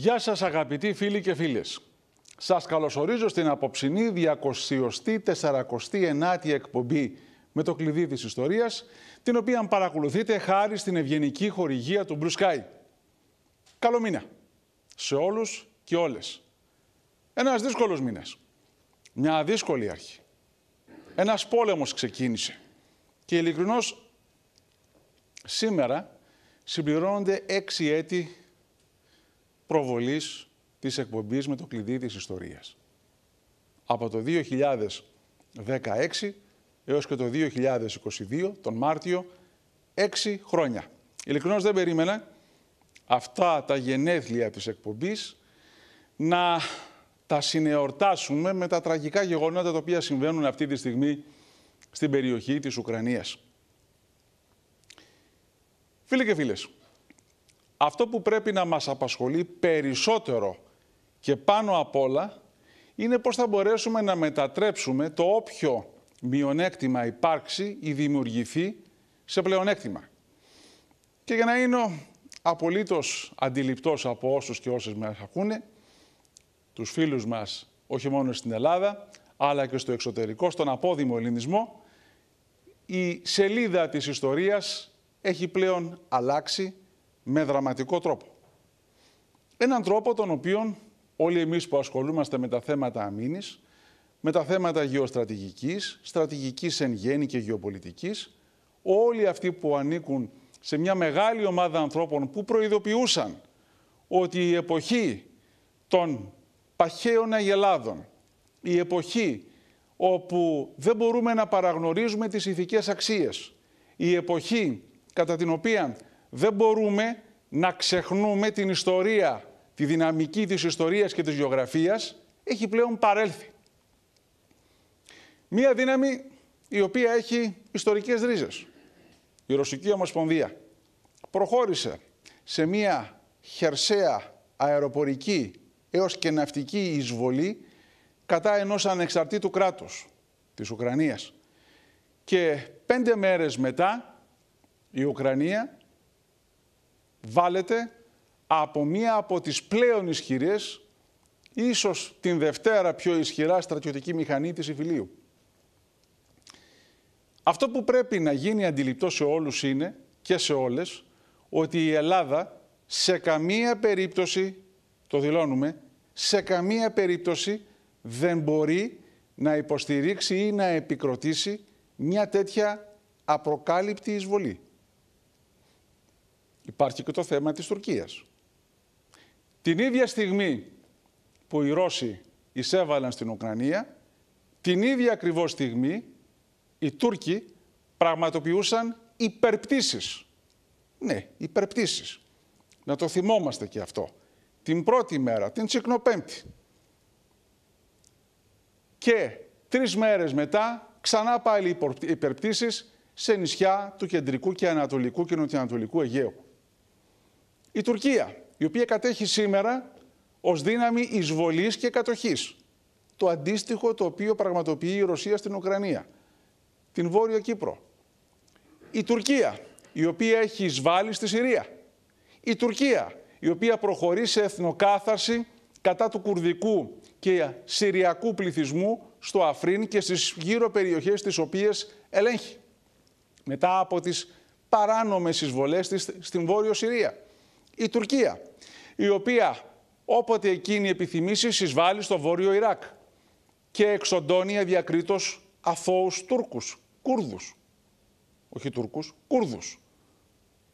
Γεια σας αγαπητοί φίλοι και φίλες. Σας καλωσορίζω στην απόψινή 249η εκπομπή με το κλειδί της ιστορίας, την οποία παρακολουθείτε χάρη στην ευγενική χορηγία του Blue Sky. Καλό μήνα σε όλους και όλες. Ένας δύσκολος μήνας. Μια δύσκολη αρχή. Ένας πόλεμος ξεκίνησε. Και ειλικρινώς, σήμερα συμπληρώνονται έξι έτη προβολής της εκπομπής με το κλειδί της ιστορίας. Από το 2016 έως και το 2022, τον Μάρτιο, έξι χρόνια. Ειλικρινώς δεν περίμενα αυτά τα γενέθλια της εκπομπής να τα συνεορτάσουμε με τα τραγικά γεγονότα τα οποία συμβαίνουν αυτή τη στιγμή στην περιοχή της Ουκρανίας. Φίλοι και φίλες, αυτό που πρέπει να μας απασχολεί περισσότερο και πάνω απ' όλα είναι πώς θα μπορέσουμε να μετατρέψουμε το όποιο μειονέκτημα υπάρξει ή δημιουργηθεί σε πλεονέκτημα. Και για να είναι απολύτως αντιληπτός από όσους και όσες μας ακούνε, τους φίλους μας όχι μόνο στην Ελλάδα, αλλά και στο εξωτερικό, στον απόδημο ελληνισμό, η σελίδα της ιστορίας έχει πλέον αλλάξει με δραματικό τρόπο. Έναν τρόπο τον οποίον όλοι εμείς που ασχολούμαστε με τα θέματα αμήνης, με τα θέματα γεωστρατηγικής, στρατηγικής εν γέννη και γεωπολιτικής, όλοι αυτοί που ανήκουν σε μια μεγάλη ομάδα ανθρώπων που προειδοποιούσαν ότι η εποχή των παχαίων αγελάδων, η εποχή όπου δεν μπορούμε να παραγνωρίζουμε τις ηθικές αξίες, η εποχή κατά την οποία δεν μπορούμε να ξεχνούμε την ιστορία, τη δυναμική της ιστορίας και της γεωγραφίας, έχει πλέον παρέλθει. Μία δύναμη η οποία έχει ιστορικές ρίζες. Η Ρωσική Ομοσπονδία προχώρησε σε μία χερσαία αεροπορική έως και ναυτική εισβολή κατά ενός ανεξαρτήτου κράτους της Ουκρανίας. Και πέντε μέρες μετά η Ουκρανία βάλετε από μία από τις πλέον ισχυρές, ίσως την Δευτέρα πιο ισχυρά στρατιωτική μηχανή της Ιφιλίου. Αυτό που πρέπει να γίνει αντιληπτό σε όλους είναι και σε όλες ότι η Ελλάδα σε καμία περίπτωση, το δηλώνουμε, σε καμία περίπτωση δεν μπορεί να υποστηρίξει ή να επικροτήσει μια τέτοια απροκάλυπτη εισβολή. Υπάρχει και το θέμα της Τουρκίας. Την ίδια στιγμή που οι Ρώσοι εισέβαλαν στην Ουκρανία, την ίδια ακριβώς στιγμή οι Τούρκοι πραγματοποιούσαν υπερπτήσεις. Ναι, υπερπτήσεις. Να το θυμόμαστε και αυτό. Την πρώτη μέρα, την Τσικνοπέμπτη. Και τρεις μέρες μετά ξανά πάλι υπερπτήσεις σε νησιά του κεντρικού και ανατολικού και νοτιοανατολικού Αιγαίου η Τουρκία, η οποία κατέχει σήμερα ως δύναμη εισβολής και κατοχής. Το αντίστοιχο το οποίο πραγματοποιεί η Ρωσία στην Ουκρανία, την Βόρεια Κύπρο. Η Τουρκία, η οποία έχει εισβάλει στη Συρία. Η Τουρκία, η οποία προχωρεί σε εθνοκάθαρση κατά του κουρδικού και συριακού πληθυσμού στο Αφρίν και στις γύρω περιοχές τις οποίες ελέγχει. Μετά από τις παράνομες εισβολές της στην Βόρειο Συρία η Τουρκία, η οποία όποτε εκείνη επιθυμήσει συσβάλλει στο βόρειο Ιράκ και εξοντώνει αδιακρίτως αθώους Τούρκους, Κούρδους. Όχι Τούρκους, Κούρδους.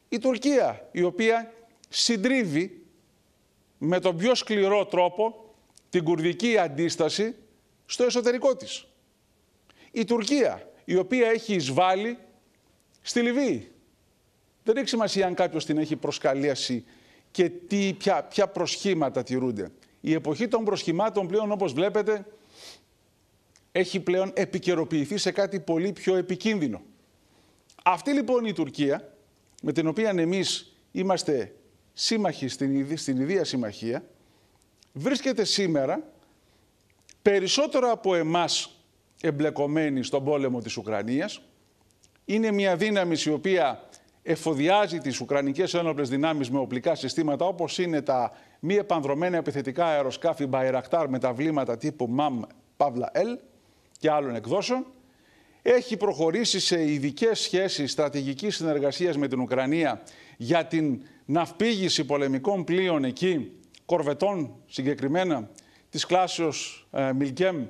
Η Τουρκία, η οποία συντρίβει με τον πιο σκληρό τρόπο την κουρδική αντίσταση στο εσωτερικό της. Η Τουρκία, η οποία έχει εισβάλει στη Λιβύη. Δεν έχει σημασία αν κάποιος την έχει προσκαλέσει και τι, ποια, ποια προσχήματα τηρούνται. Η εποχή των προσχημάτων πλέον, όπως βλέπετε, έχει πλέον επικαιροποιηθεί σε κάτι πολύ πιο επικίνδυνο. Αυτή λοιπόν η Τουρκία, με την οποία εμείς είμαστε σύμμαχοι στην, στην Ιδία Συμμαχία, βρίσκεται σήμερα περισσότερο από εμάς εμπλεκομένη στον πόλεμο της Ουκρανίας. Είναι μια δύναμη η οποία εφοδιάζει τις Ουκρανικές ένοπλες δυνάμεις με οπλικά συστήματα όπως είναι τα μη επανδρομένα επιθετικά αεροσκάφη Bayraktar με τα βλήματα τύπου MAM Παύλα L και άλλων εκδόσεων. Έχει προχωρήσει σε ειδικές σχέσεις στρατηγικής συνεργασίας με την Ουκρανία για την ναυπήγηση πολεμικών πλοίων εκεί, κορβετών συγκεκριμένα, της κλάσεως Μιλκέμ, Όπω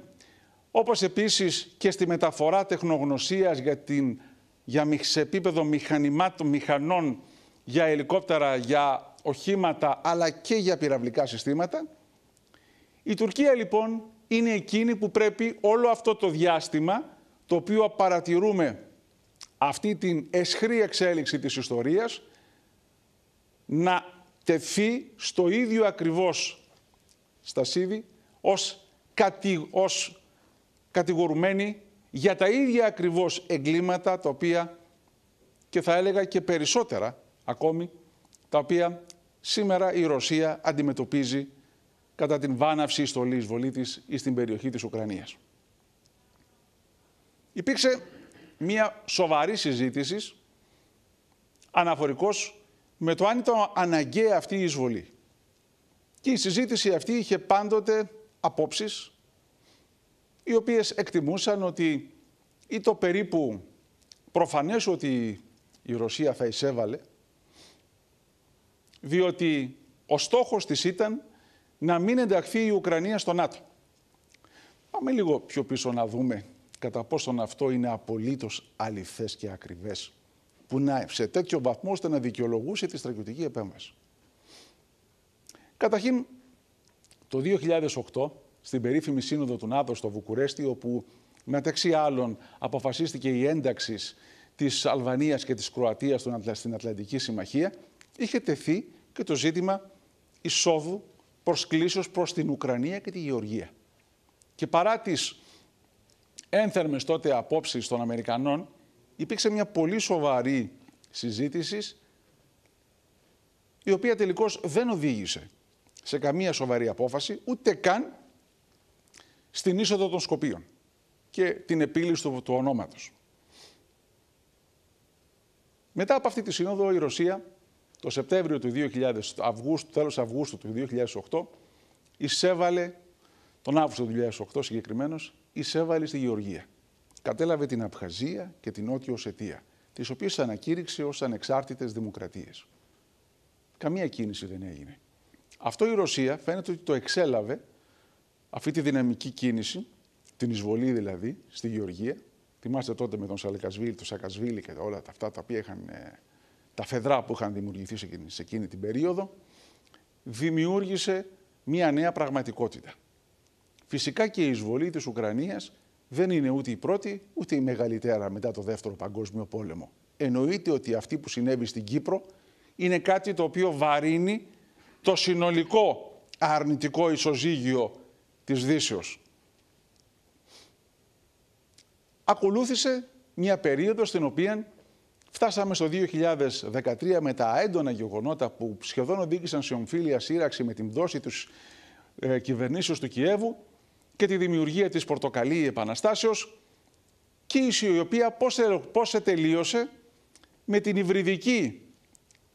όπως επίσης και στη μεταφορά τεχνογνωσίας για την για, σε επίπεδο μηχανημάτων, μηχανών, για ελικόπτερα, για οχήματα, αλλά και για πυραυλικά συστήματα. Η Τουρκία λοιπόν είναι εκείνη που πρέπει όλο αυτό το διάστημα, το οποίο παρατηρούμε αυτή την εσχρή εξέλιξη της ιστορίας, να τεθεί στο ίδιο ακριβώς στασίδι ως, ως κατηγορουμένη για τα ίδια ακριβώς εγκλήματα τα οποία και θα έλεγα και περισσότερα ακόμη τα οποία σήμερα η Ρωσία αντιμετωπίζει κατά την βάναυση στολής εισβολή της στην περιοχή της Ουκρανίας. Υπήρξε μια σοβαρή συζήτηση αναφορικός με το αν ήταν αναγκαία αυτή η εισβολή. Και η συζήτηση αυτή είχε πάντοτε απόψεις οι οποίες εκτιμούσαν ότι ή το περίπου προφανές ότι η περιπου προφανες οτι η ρωσια θα εισέβαλε, διότι ο στόχος της ήταν να μην ενταχθεί η Ουκρανία στο ΝΑΤΟ. Πάμε λίγο πιο πίσω να δούμε κατά πόσον αυτό είναι απολύτως αληθές και ακριβές, που να σε τέτοιο βαθμό ώστε να δικαιολογούσε τη στρατιωτική επέμβαση. Καταρχήν, το 2008 στην περίφημη σύνοδο του ΝΑΤΟ στο Βουκουρέστι, όπου μεταξύ άλλων αποφασίστηκε η ένταξη της Αλβανίας και της Κροατίας στην Ατλαντική Συμμαχία, είχε τεθεί και το ζήτημα εισόδου προσκλήσεως προς την Ουκρανία και τη Γεωργία. Και παρά τις ένθερμες τότε απόψεις των Αμερικανών, υπήρξε μια πολύ σοβαρή συζήτηση, η οποία τελικώς δεν οδήγησε σε καμία σοβαρή απόφαση, ούτε καν στην είσοδο των Σκοπίων και την επίλυση του, του ονόματος. Μετά από αυτή τη σύνοδο η Ρωσία το Σεπτέμβριο του 2000, Αυγούστου, τέλος Αυγούστου του 2008 εισέβαλε, τον Αύγουστο του 2008 συγκεκριμένως, εισέβαλε στη Γεωργία. Κατέλαβε την Απχαζία και την Νότιο Οσετία, τις οποίες ανακήρυξε ως ανεξάρτητες δημοκρατίες. Καμία κίνηση δεν έγινε. Αυτό η Ρωσία φαίνεται ότι το εξέλαβε αυτή τη δυναμική κίνηση, την εισβολή δηλαδή στη Γεωργία. Θυμάστε τότε με τον Σαλεκασβίλη, τον Σακασβίλη και όλα αυτά τα οποία ε, τα φεδρά που είχαν δημιουργηθεί σε εκείνη, σε την περίοδο, δημιούργησε μία νέα πραγματικότητα. Φυσικά και η εισβολή της Ουκρανίας δεν είναι ούτε η πρώτη, ούτε η μεγαλύτερα μετά το Δεύτερο Παγκόσμιο Πόλεμο. Εννοείται ότι αυτή που συνέβη στην Κύπρο είναι κάτι το οποίο βαρύνει το συνολικό αρνητικό ισοζύγιο της Δύσεως. Ακολούθησε μια περίοδο στην οποία φτάσαμε στο 2013 με τα έντονα γεγονότα που σχεδόν οδήγησαν σε ομφύλια σύραξη με την πτώση τους ε, κυβερνήσεως του Κιέβου και τη δημιουργία της Πορτοκαλί Επαναστάσεως και η οποία πώς, ε, πώς ε, τελείωσε με την υβριδική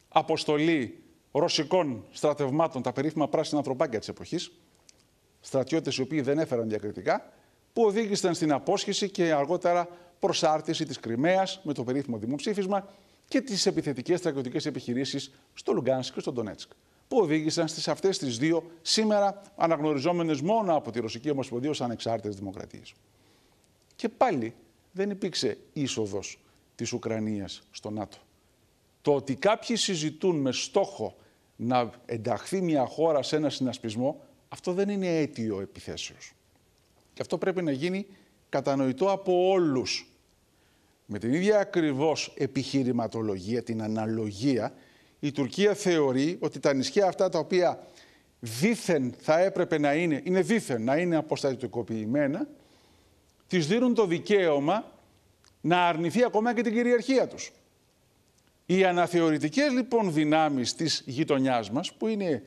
αποστολή ρωσικών στρατευμάτων, τα περίφημα πράσινα ανθρωπάκια της εποχής, στρατιώτες οι οποίοι δεν έφεραν διακριτικά, που οδήγησαν στην απόσχεση και αργότερα προσάρτηση της Κρυμαίας με το περίφημο δημοψήφισμα και τις επιθετικές στρατιωτικές επιχειρήσεις στο Λουγκάνσκ και στο Ντονέτσκ, που οδήγησαν στις αυτές τις δύο σήμερα αναγνωριζόμενες μόνο από τη Ρωσική Ομοσπονδία ως ανεξάρτητες δημοκρατίες. Και πάλι δεν υπήρξε είσοδος της Ουκρανίας στο ΝΑΤΟ. Το ότι κάποιοι συζητούν με στόχο να ενταχθεί μια χώρα σε ένα συνασπισμό αυτό δεν είναι αίτιο επιθέσεως. Και αυτό πρέπει να γίνει κατανοητό από όλους. Με την ίδια ακριβώς επιχειρηματολογία, την αναλογία, η Τουρκία θεωρεί ότι τα νησιά αυτά τα οποία δήθεν θα έπρεπε να είναι, είναι δήθεν να είναι αποστατικοποιημένα, τη δίνουν το δικαίωμα να αρνηθεί ακόμα και την κυριαρχία τους. Οι αναθεωρητικές λοιπόν δυνάμεις της γειτονιάς μας, που είναι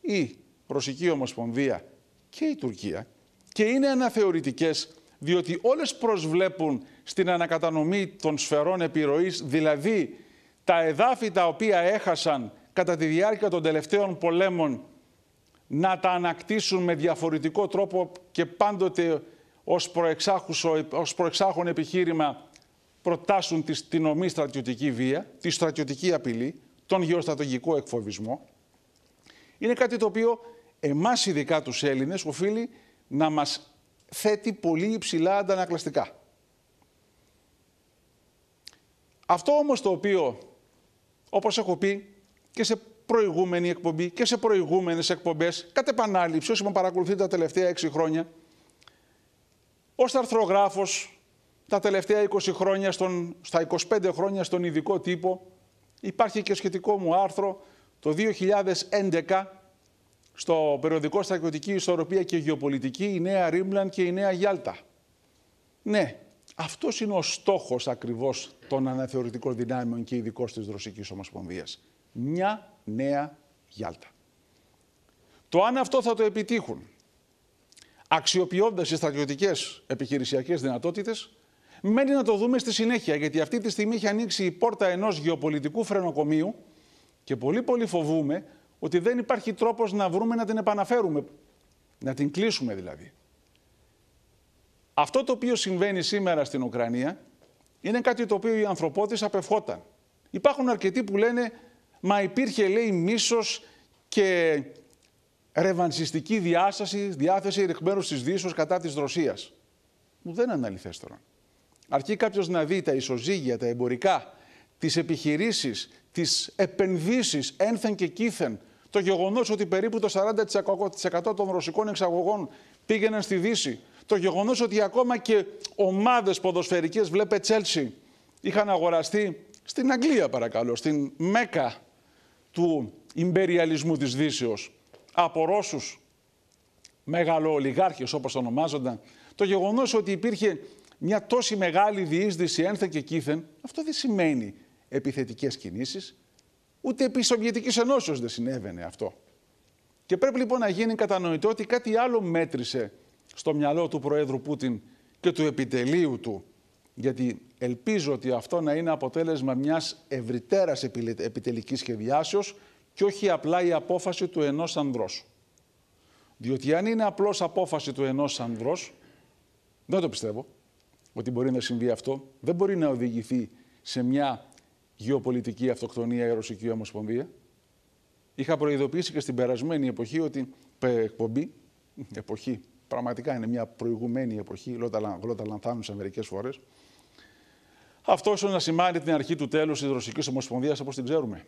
η Ρωσική Ομοσπονδία και η Τουρκία και είναι αναθεωρητικές διότι όλες προσβλέπουν στην ανακατανομή των σφαιρών επιρροής, δηλαδή τα εδάφη τα οποία έχασαν κατά τη διάρκεια των τελευταίων πολέμων να τα ανακτήσουν με διαφορετικό τρόπο και πάντοτε ως, ως επιχείρημα προτάσουν την στυνομή στρατιωτική βία, τη στρατιωτική απειλή, τον γεωστατογικό εκφοβισμό. Είναι κάτι το οποίο εμάς ειδικά τους Έλληνες οφείλει να μας θέτει πολύ υψηλά αντανακλαστικά. Αυτό όμως το οποίο, όπως έχω πει και σε προηγούμενη εκπομπή και σε προηγούμενες εκπομπές, κατ' επανάληψη, όσοι με παρακολουθείτε τα τελευταία 6 χρόνια, ως αρθρογράφος τα τελευταία 20 χρόνια, στον, στα 25 χρόνια στον ειδικό τύπο, υπάρχει και σχετικό μου άρθρο το 2011 στο περιοδικό Στρατιωτική Ισορροπία και Γεωπολιτική, η Νέα Ρίμπλαν και η Νέα Γιάλτα. Ναι, αυτός είναι ο στόχος ακριβώς των αναθεωρητικών δυνάμεων και ειδικώ της Ρωσικής Ομοσπονδίας. Μια νέα Γιάλτα. Το αν αυτό θα το επιτύχουν αξιοποιώντας τι στρατιωτικές επιχειρησιακές δυνατότητες, μένει να το δούμε στη συνέχεια. Γιατί αυτή τη στιγμή έχει ανοίξει η πόρτα ενός γεωπολιτικού φρενοκομείου και πολύ πολύ φοβούμε ότι δεν υπάρχει τρόπος να βρούμε να την επαναφέρουμε, να την κλείσουμε δηλαδή. Αυτό το οποίο συμβαίνει σήμερα στην Ουκρανία είναι κάτι το οποίο οι ανθρωπότητες απευχόταν. Υπάρχουν αρκετοί που λένε «Μα υπήρχε, λέει, μίσος και ρεβανσιστική διάσταση, διάθεση εκ μέρου τη κατά της Ρωσίας. Μου δεν είναι Αρκεί κάποιος να δει τα ισοζύγια, τα εμπορικά, τις επιχειρήσεις, τις επενδύσεις ένθεν και κήθεν το γεγονός ότι περίπου το 40% των ρωσικών εξαγωγών πήγαιναν στη Δύση. Το γεγονός ότι ακόμα και ομάδες ποδοσφαιρικές, βλέπε Τσέλσι, είχαν αγοραστεί στην Αγγλία, παρακαλώ, στην Μέκα του Ιμπεριαλισμού της Δύσεως, από μεγάλο μεγαλοολιγάρχες όπως ονομάζονταν, το γεγονός ότι υπήρχε μια τόση μεγάλη διείσδυση ένθε και κήθεν, αυτό δεν σημαίνει επιθετικές κινήσεις, Ούτε επί Σοβιετικής Ενώσεως δεν συνέβαινε αυτό. Και πρέπει λοιπόν να γίνει κατανοητό ότι κάτι άλλο μέτρησε στο μυαλό του Προέδρου Πούτιν και του επιτελείου του. Γιατί ελπίζω ότι αυτό να είναι αποτέλεσμα μιας ευρύτερα επιτελικής σχεδιάσεως και όχι απλά η απόφαση του ενός ανδρός. Διότι αν είναι απλώς απόφαση του ενός ανδρο, δεν το πιστεύω ότι μπορεί να συμβεί αυτό, δεν μπορεί να οδηγηθεί σε μια γεωπολιτική αυτοκτονία η Ρωσική Ομοσπονδία. Είχα προειδοποιήσει και στην περασμένη εποχή ότι εκπομπή, εποχή, πραγματικά είναι μια προηγουμένη εποχή, γλώτα σε μερικές φορές. Αυτό ίσως να σημάνει την αρχή του τέλους της Ρωσικής Ομοσπονδίας όπως την ξέρουμε.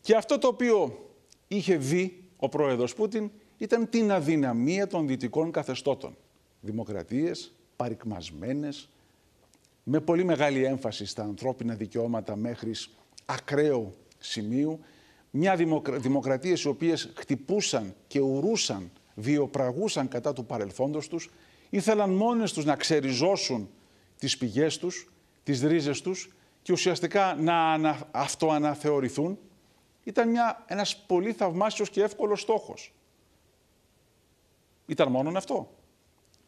Και αυτό το οποίο είχε δει ο πρόεδρος Πούτιν ήταν την αδυναμία των δυτικών καθεστώτων. Δημοκρατίες παρικμασμένες, με πολύ μεγάλη έμφαση στα ανθρώπινα δικαιώματα μέχρι ακραίου σημείου, μια δημοκρατία οι οποίες χτυπούσαν και ουρούσαν, βιοπραγούσαν κατά του παρελθόντος τους, ήθελαν μόνες τους να ξεριζώσουν τις πηγές τους, τις ρίζες τους και ουσιαστικά να ανα... αυτοαναθεωρηθούν, ήταν μια... ένας πολύ θαυμάσιος και εύκολος στόχος. Ήταν μόνον αυτό.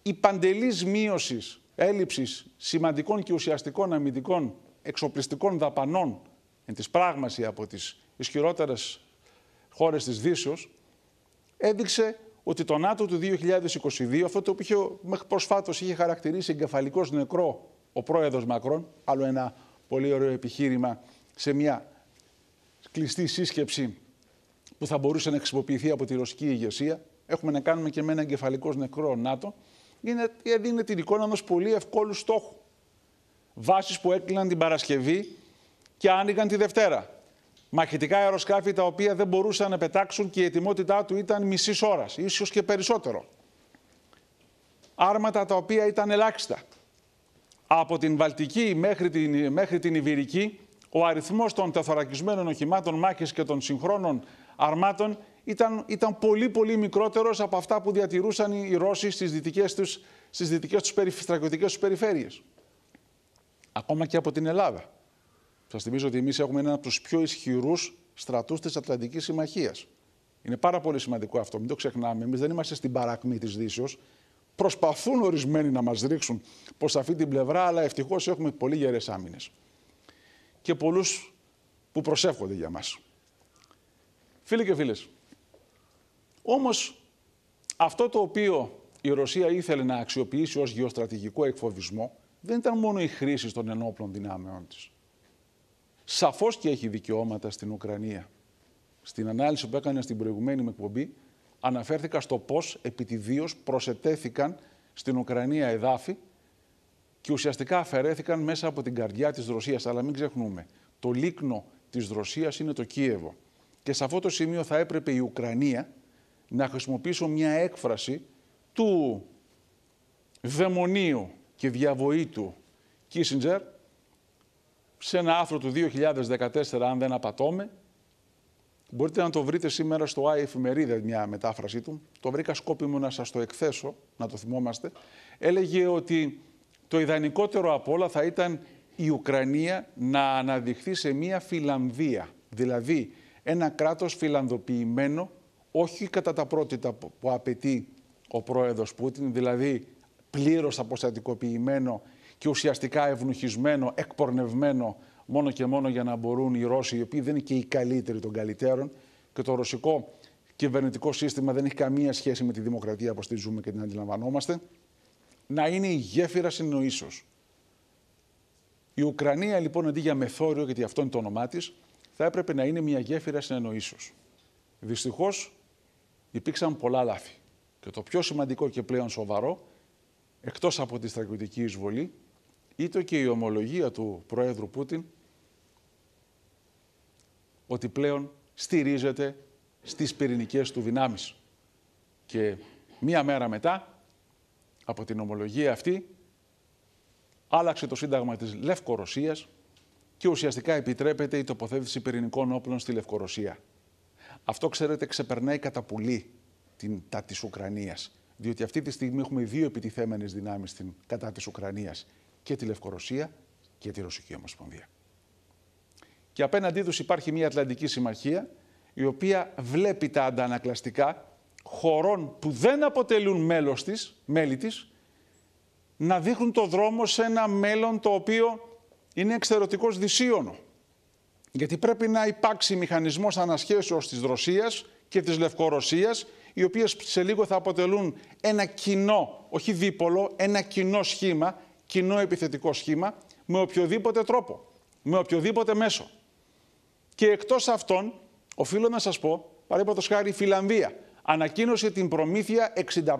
Η παντελής μείωσης έλλειψης σημαντικών και ουσιαστικών αμυντικών εξοπλιστικών δαπανών εν της πράγμαση από τις ισχυρότερες χώρες της Δύσεως, έδειξε ότι το ΝΑΤΟ του 2022, αυτό το οποίο μέχρι προσφάτως είχε χαρακτηρίσει εγκεφαλικός νεκρό ο πρόεδρος Μακρόν, άλλο ένα πολύ ωραίο επιχείρημα σε μια κλειστή σύσκεψη που θα μπορούσε να χρησιμοποιηθεί από τη ρωσική ηγεσία. Έχουμε να κάνουμε και με ένα εγκεφαλικός νεκρό ΝΑΤΟ έδινε την εικόνα ενός πολύ ευκόλου στόχου. Βάσεις που έκλειναν την Παρασκευή και άνοιγαν τη Δευτέρα. Μαχητικά αεροσκάφη τα οποία δεν μπορούσαν να πετάξουν και η ετοιμότητά του ήταν μισής ώρας, ίσως και περισσότερο. Άρματα τα οποία ήταν ελάχιστα. Από την Βαλτική μέχρι την, μέχρι την Ιβυρική, ο αριθμός των τεθωρακισμένων οχημάτων μάχης και των συγχρόνων αρμάτων ήταν, ήταν πολύ πολύ μικρότερος από αυτά που διατηρούσαν οι Ρώσοι στις δυτικές τους, στις δυτικές τους στρατιωτικές περιφέρειες. Ακόμα και από την Ελλάδα. Σας θυμίζω ότι εμείς έχουμε έναν από τους πιο ισχυρούς στρατούς της Ατλαντικής Συμμαχίας. Είναι πάρα πολύ σημαντικό αυτό, μην το ξεχνάμε. Εμείς δεν είμαστε στην παρακμή της Δύσεως. Προσπαθούν ορισμένοι να μας ρίξουν προς αυτή την πλευρά, αλλά ευτυχώς έχουμε πολύ γερές άμυνες. Και πολλούς που προσεύχονται για μας. Φίλοι και φίλες. Όμως αυτό το οποίο η Ρωσία ήθελε να αξιοποιήσει ως γεωστρατηγικό εκφοβισμό δεν ήταν μόνο η χρήση των ενόπλων δυνάμεών της. Σαφώς και έχει δικαιώματα στην Ουκρανία. Στην ανάλυση που έκανε στην προηγουμένη εκπομπή αναφέρθηκα στο πώς επιτιδίως προσετέθηκαν στην Ουκρανία εδάφη και ουσιαστικά αφαιρέθηκαν μέσα από την καρδιά της Ρωσίας. Αλλά μην ξεχνούμε, το λίκνο της Ρωσίας είναι το Κίεβο. Και σε αυτό το σημείο θα έπρεπε η Ουκρανία να χρησιμοποιήσω μια έκφραση του δαιμονίου και του Κίσιντζερ σε ένα άρθρο του 2014, αν δεν απατώμε. Μπορείτε να το βρείτε σήμερα στο Άι Εφημερίδα, μια μετάφραση του. Το βρήκα σκόπιμο να σας το εκθέσω, να το θυμόμαστε. Έλεγε ότι το ιδανικότερο απ' όλα θα ήταν η Ουκρανία να αναδειχθεί σε μια Φιλανδία. Δηλαδή, ένα κράτος φιλανδοποιημένο όχι κατά τα πρότυπα που απαιτεί ο πρόεδρος Πούτιν, δηλαδή πλήρως αποστατικοποιημένο και ουσιαστικά ευνουχισμένο, εκπορνευμένο μόνο και μόνο για να μπορούν οι Ρώσοι, οι οποίοι δεν είναι και οι καλύτεροι των καλυτέρων και το ρωσικό κυβερνητικό σύστημα δεν έχει καμία σχέση με τη δημοκρατία όπως τη ζούμε και την αντιλαμβανόμαστε, να είναι η γέφυρα συννοήσεως. Η Ουκρανία λοιπόν αντί για μεθόριο, γιατί αυτό είναι το όνομά της, θα έπρεπε να είναι μια γέφυρα συνεννοήσεως. Δυστυχώς υπήρξαν πολλά λάθη. Και το πιο σημαντικό και πλέον σοβαρό, εκτός από τη στρατιωτική εισβολή, ήταν και η ομολογία του Προέδρου Πούτιν, ότι πλέον στηρίζεται στις πυρηνικές του δυνάμεις. Και μία μέρα μετά, από την ομολογία αυτή, άλλαξε το σύνταγμα της Λευκορωσίας και ουσιαστικά επιτρέπεται η τοποθέτηση πυρηνικών όπλων στη Λευκορωσία. Αυτό, ξέρετε, ξεπερνάει κατά πολύ την, τα της Ουκρανίας. Διότι αυτή τη στιγμή έχουμε δύο επιτιθέμενες δυνάμεις στην, κατά της Ουκρανίας. Και τη Λευκορωσία και τη Ρωσική Ομοσπονδία. Και απέναντί τους υπάρχει μια Ατλαντική Συμμαχία, η οποία βλέπει τα αντανακλαστικά χωρών που δεν αποτελούν μέλος της, μέλη της, να δείχνουν το δρόμο σε ένα μέλλον το οποίο είναι εξαιρετικός δυσίωνο. Γιατί πρέπει να υπάρξει μηχανισμός ανασχέσεως της Ρωσίας και της Λευκορωσίας, οι οποίες σε λίγο θα αποτελούν ένα κοινό, όχι δίπολο, ένα κοινό σχήμα, κοινό επιθετικό σχήμα, με οποιοδήποτε τρόπο, με οποιοδήποτε μέσο. Και εκτός αυτών, οφείλω να σας πω, παραδείγματο χάρη η Φιλανδία ανακοίνωσε την προμήθεια 65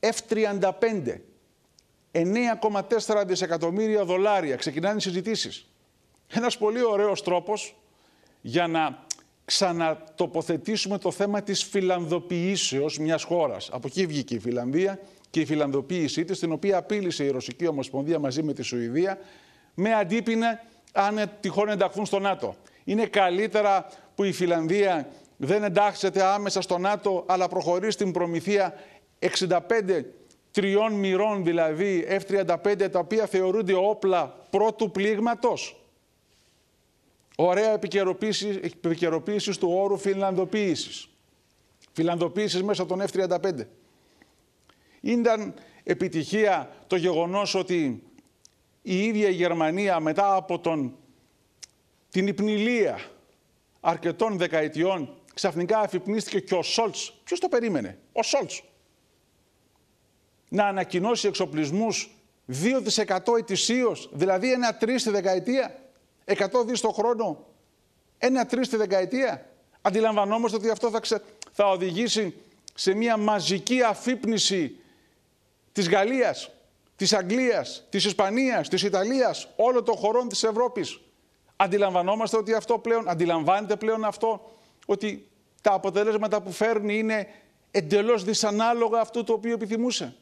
F-35. 9,4 δισεκατομμύρια δολάρια. Ξεκινάνε οι συζητήσεις. Ένας πολύ ωραίος τρόπος για να ξανατοποθετήσουμε το θέμα της φιλανδοποιήσεως μιας χώρας. Από εκεί βγήκε η Φιλανδία και η φιλανδοποίησή της, την οποία απείλησε η Ρωσική Ομοσπονδία μαζί με τη Σουηδία, με αντίπεινα αν τυχόν ενταχθούν στο ΝΑΤΟ. Είναι καλύτερα που η Φιλανδία δεν εντάξεται άμεσα στο ΝΑΤΟ, αλλά προχωρεί στην προμηθεία 65 τριών μοιρών, δηλαδή F-35, τα οποία θεωρούνται όπλα πρώτου πλήγματος. Ωραία επικαιροποίησης, του όρου φιλανδοποίησης. Φιλανδοποίησης μέσα των F-35. Ήταν επιτυχία το γεγονός ότι η ίδια η Γερμανία μετά από τον, την υπνηλία αρκετών δεκαετιών ξαφνικά αφυπνίστηκε και ο Σόλτς. Ποιος το περίμενε, ο Σόλτς. Να ανακοινώσει εξοπλισμούς 2% ετησίως, δηλαδή ένα 3 δεκαετία. 100 δις το χρόνο, ένα τρίστη δεκαετία. Αντιλαμβανόμαστε ότι αυτό θα, θα οδηγήσει σε μια μαζική αφύπνιση της Γαλλίας, της Αγγλίας, της Ισπανίας, της Ιταλίας, όλων των χωρών της Ευρώπης. Αντιλαμβανόμαστε ότι αυτό πλέον, αντιλαμβάνεται πλέον αυτό, ότι τα αποτελέσματα που φέρνει είναι εντελώς δυσανάλογα αυτού το οποίο επιθυμούσε.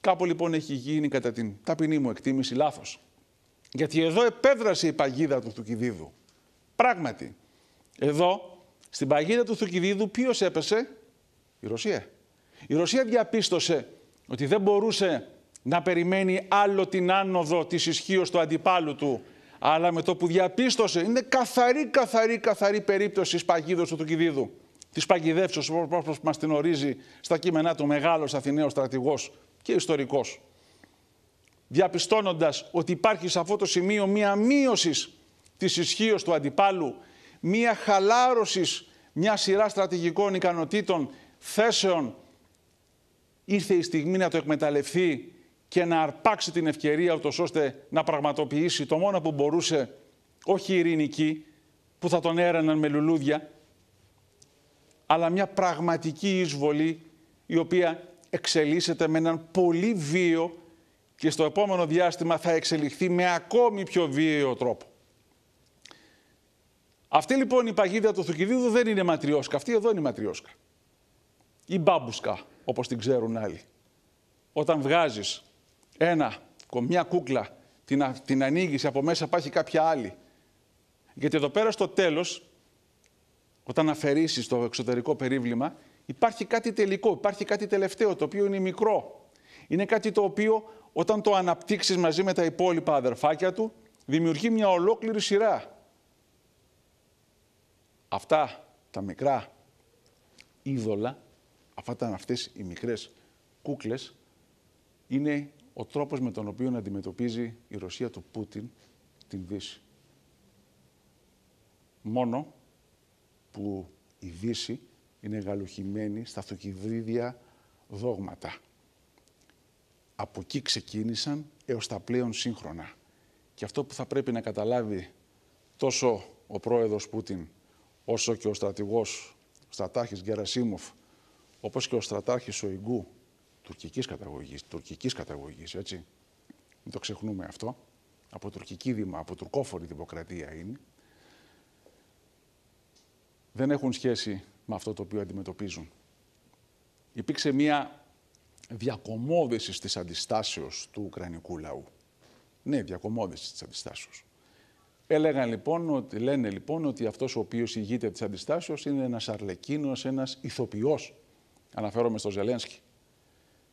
Κάπου λοιπόν έχει γίνει κατά την ταπεινή μου εκτίμηση λάθος. Γιατί εδώ επέδρασε η παγίδα του Θουκυδίδου. Πράγματι, εδώ στην παγίδα του Θουκυδίδου ποιος έπεσε, η Ρωσία. Η Ρωσία διαπίστωσε ότι δεν μπορούσε να περιμένει άλλο την άνοδο της ισχύω του αντιπάλου του, αλλά με το που διαπίστωσε, είναι καθαρή, καθαρή, καθαρή περίπτωση της παγίδας του Θουκυδίδου. Της παγιδεύσεως, όπως μας την ορίζει στα κείμενά του μεγάλος, Αθηναίος στρατηγός και ιστορικός διαπιστώνοντας ότι υπάρχει σε αυτό το σημείο μία μείωσης της ισχύως του αντιπάλου, μία χαλάρωσης μιας σειράς στρατηγικών ικανοτήτων, θέσεων, ήρθε η στιγμή να το εκμεταλλευτεί και να αρπάξει την ευκαιρία ούτως ώστε να πραγματοποιήσει το μόνο που μπορούσε, όχι ειρηνική, που θα τον έραναν με λουλούδια, αλλά μια πραγματική εισβολή η οποία εξελίσσεται με έναν πολύ βίο και στο επόμενο διάστημα θα εξελιχθεί με ακόμη πιο βίαιο τρόπο. Αυτή λοιπόν η παγίδα του Θουκυδίδου δεν είναι ματριόσκα. Αυτή εδώ είναι ματριόσκα. Ή μπάμπουσκα, όπως την ξέρουν άλλοι. Όταν βγάζεις ένα, μια κούκλα, την, την ανοίγεις, από μέσα πάχει κάποια άλλη. Γιατί εδώ πέρα στο τέλος, όταν αφαιρήσεις το εξωτερικό περίβλημα, υπάρχει κάτι τελικό, υπάρχει κάτι τελευταίο, το οποίο είναι μικρό. Είναι κάτι το οποίο όταν το αναπτύξεις μαζί με τα υπόλοιπα αδερφάκια του, δημιουργεί μια ολόκληρη σειρά. Αυτά τα μικρά είδωλα, αυτά ήταν αυτές οι μικρές κούκλες, είναι ο τρόπος με τον οποίο αντιμετωπίζει η Ρωσία του Πούτιν την Δύση. Μόνο που η Δύση είναι γαλουχημένη στα αυτοκυβρίδια δόγματα από εκεί ξεκίνησαν έως τα πλέον σύγχρονα. Και αυτό που θα πρέπει να καταλάβει τόσο ο πρόεδρος Πούτιν, όσο και ο στρατηγός, ο στρατάρχης Γκερασίμοφ, όπως και ο στρατάρχης Σοϊγκού, τουρκικής καταγωγής, τουρκικής καταγωγής, έτσι, μην το ξεχνούμε αυτό, από τουρκική δήμα, από τουρκόφορη δημοκρατία είναι, δεν έχουν σχέση με αυτό το οποίο αντιμετωπίζουν. Υπήρξε μία διακομόδησης της αντιστάσεως του Ουκρανικού λαού. Ναι, διακομόδησης της αντιστάσεως. Έλεγαν λοιπόν ότι, λένε λοιπόν ότι αυτός ο οποίος ηγείται της αντιστάσεως είναι ένας αρλεκίνος, ένας ηθοποιός. Αναφέρομαι στο Ζελένσκι.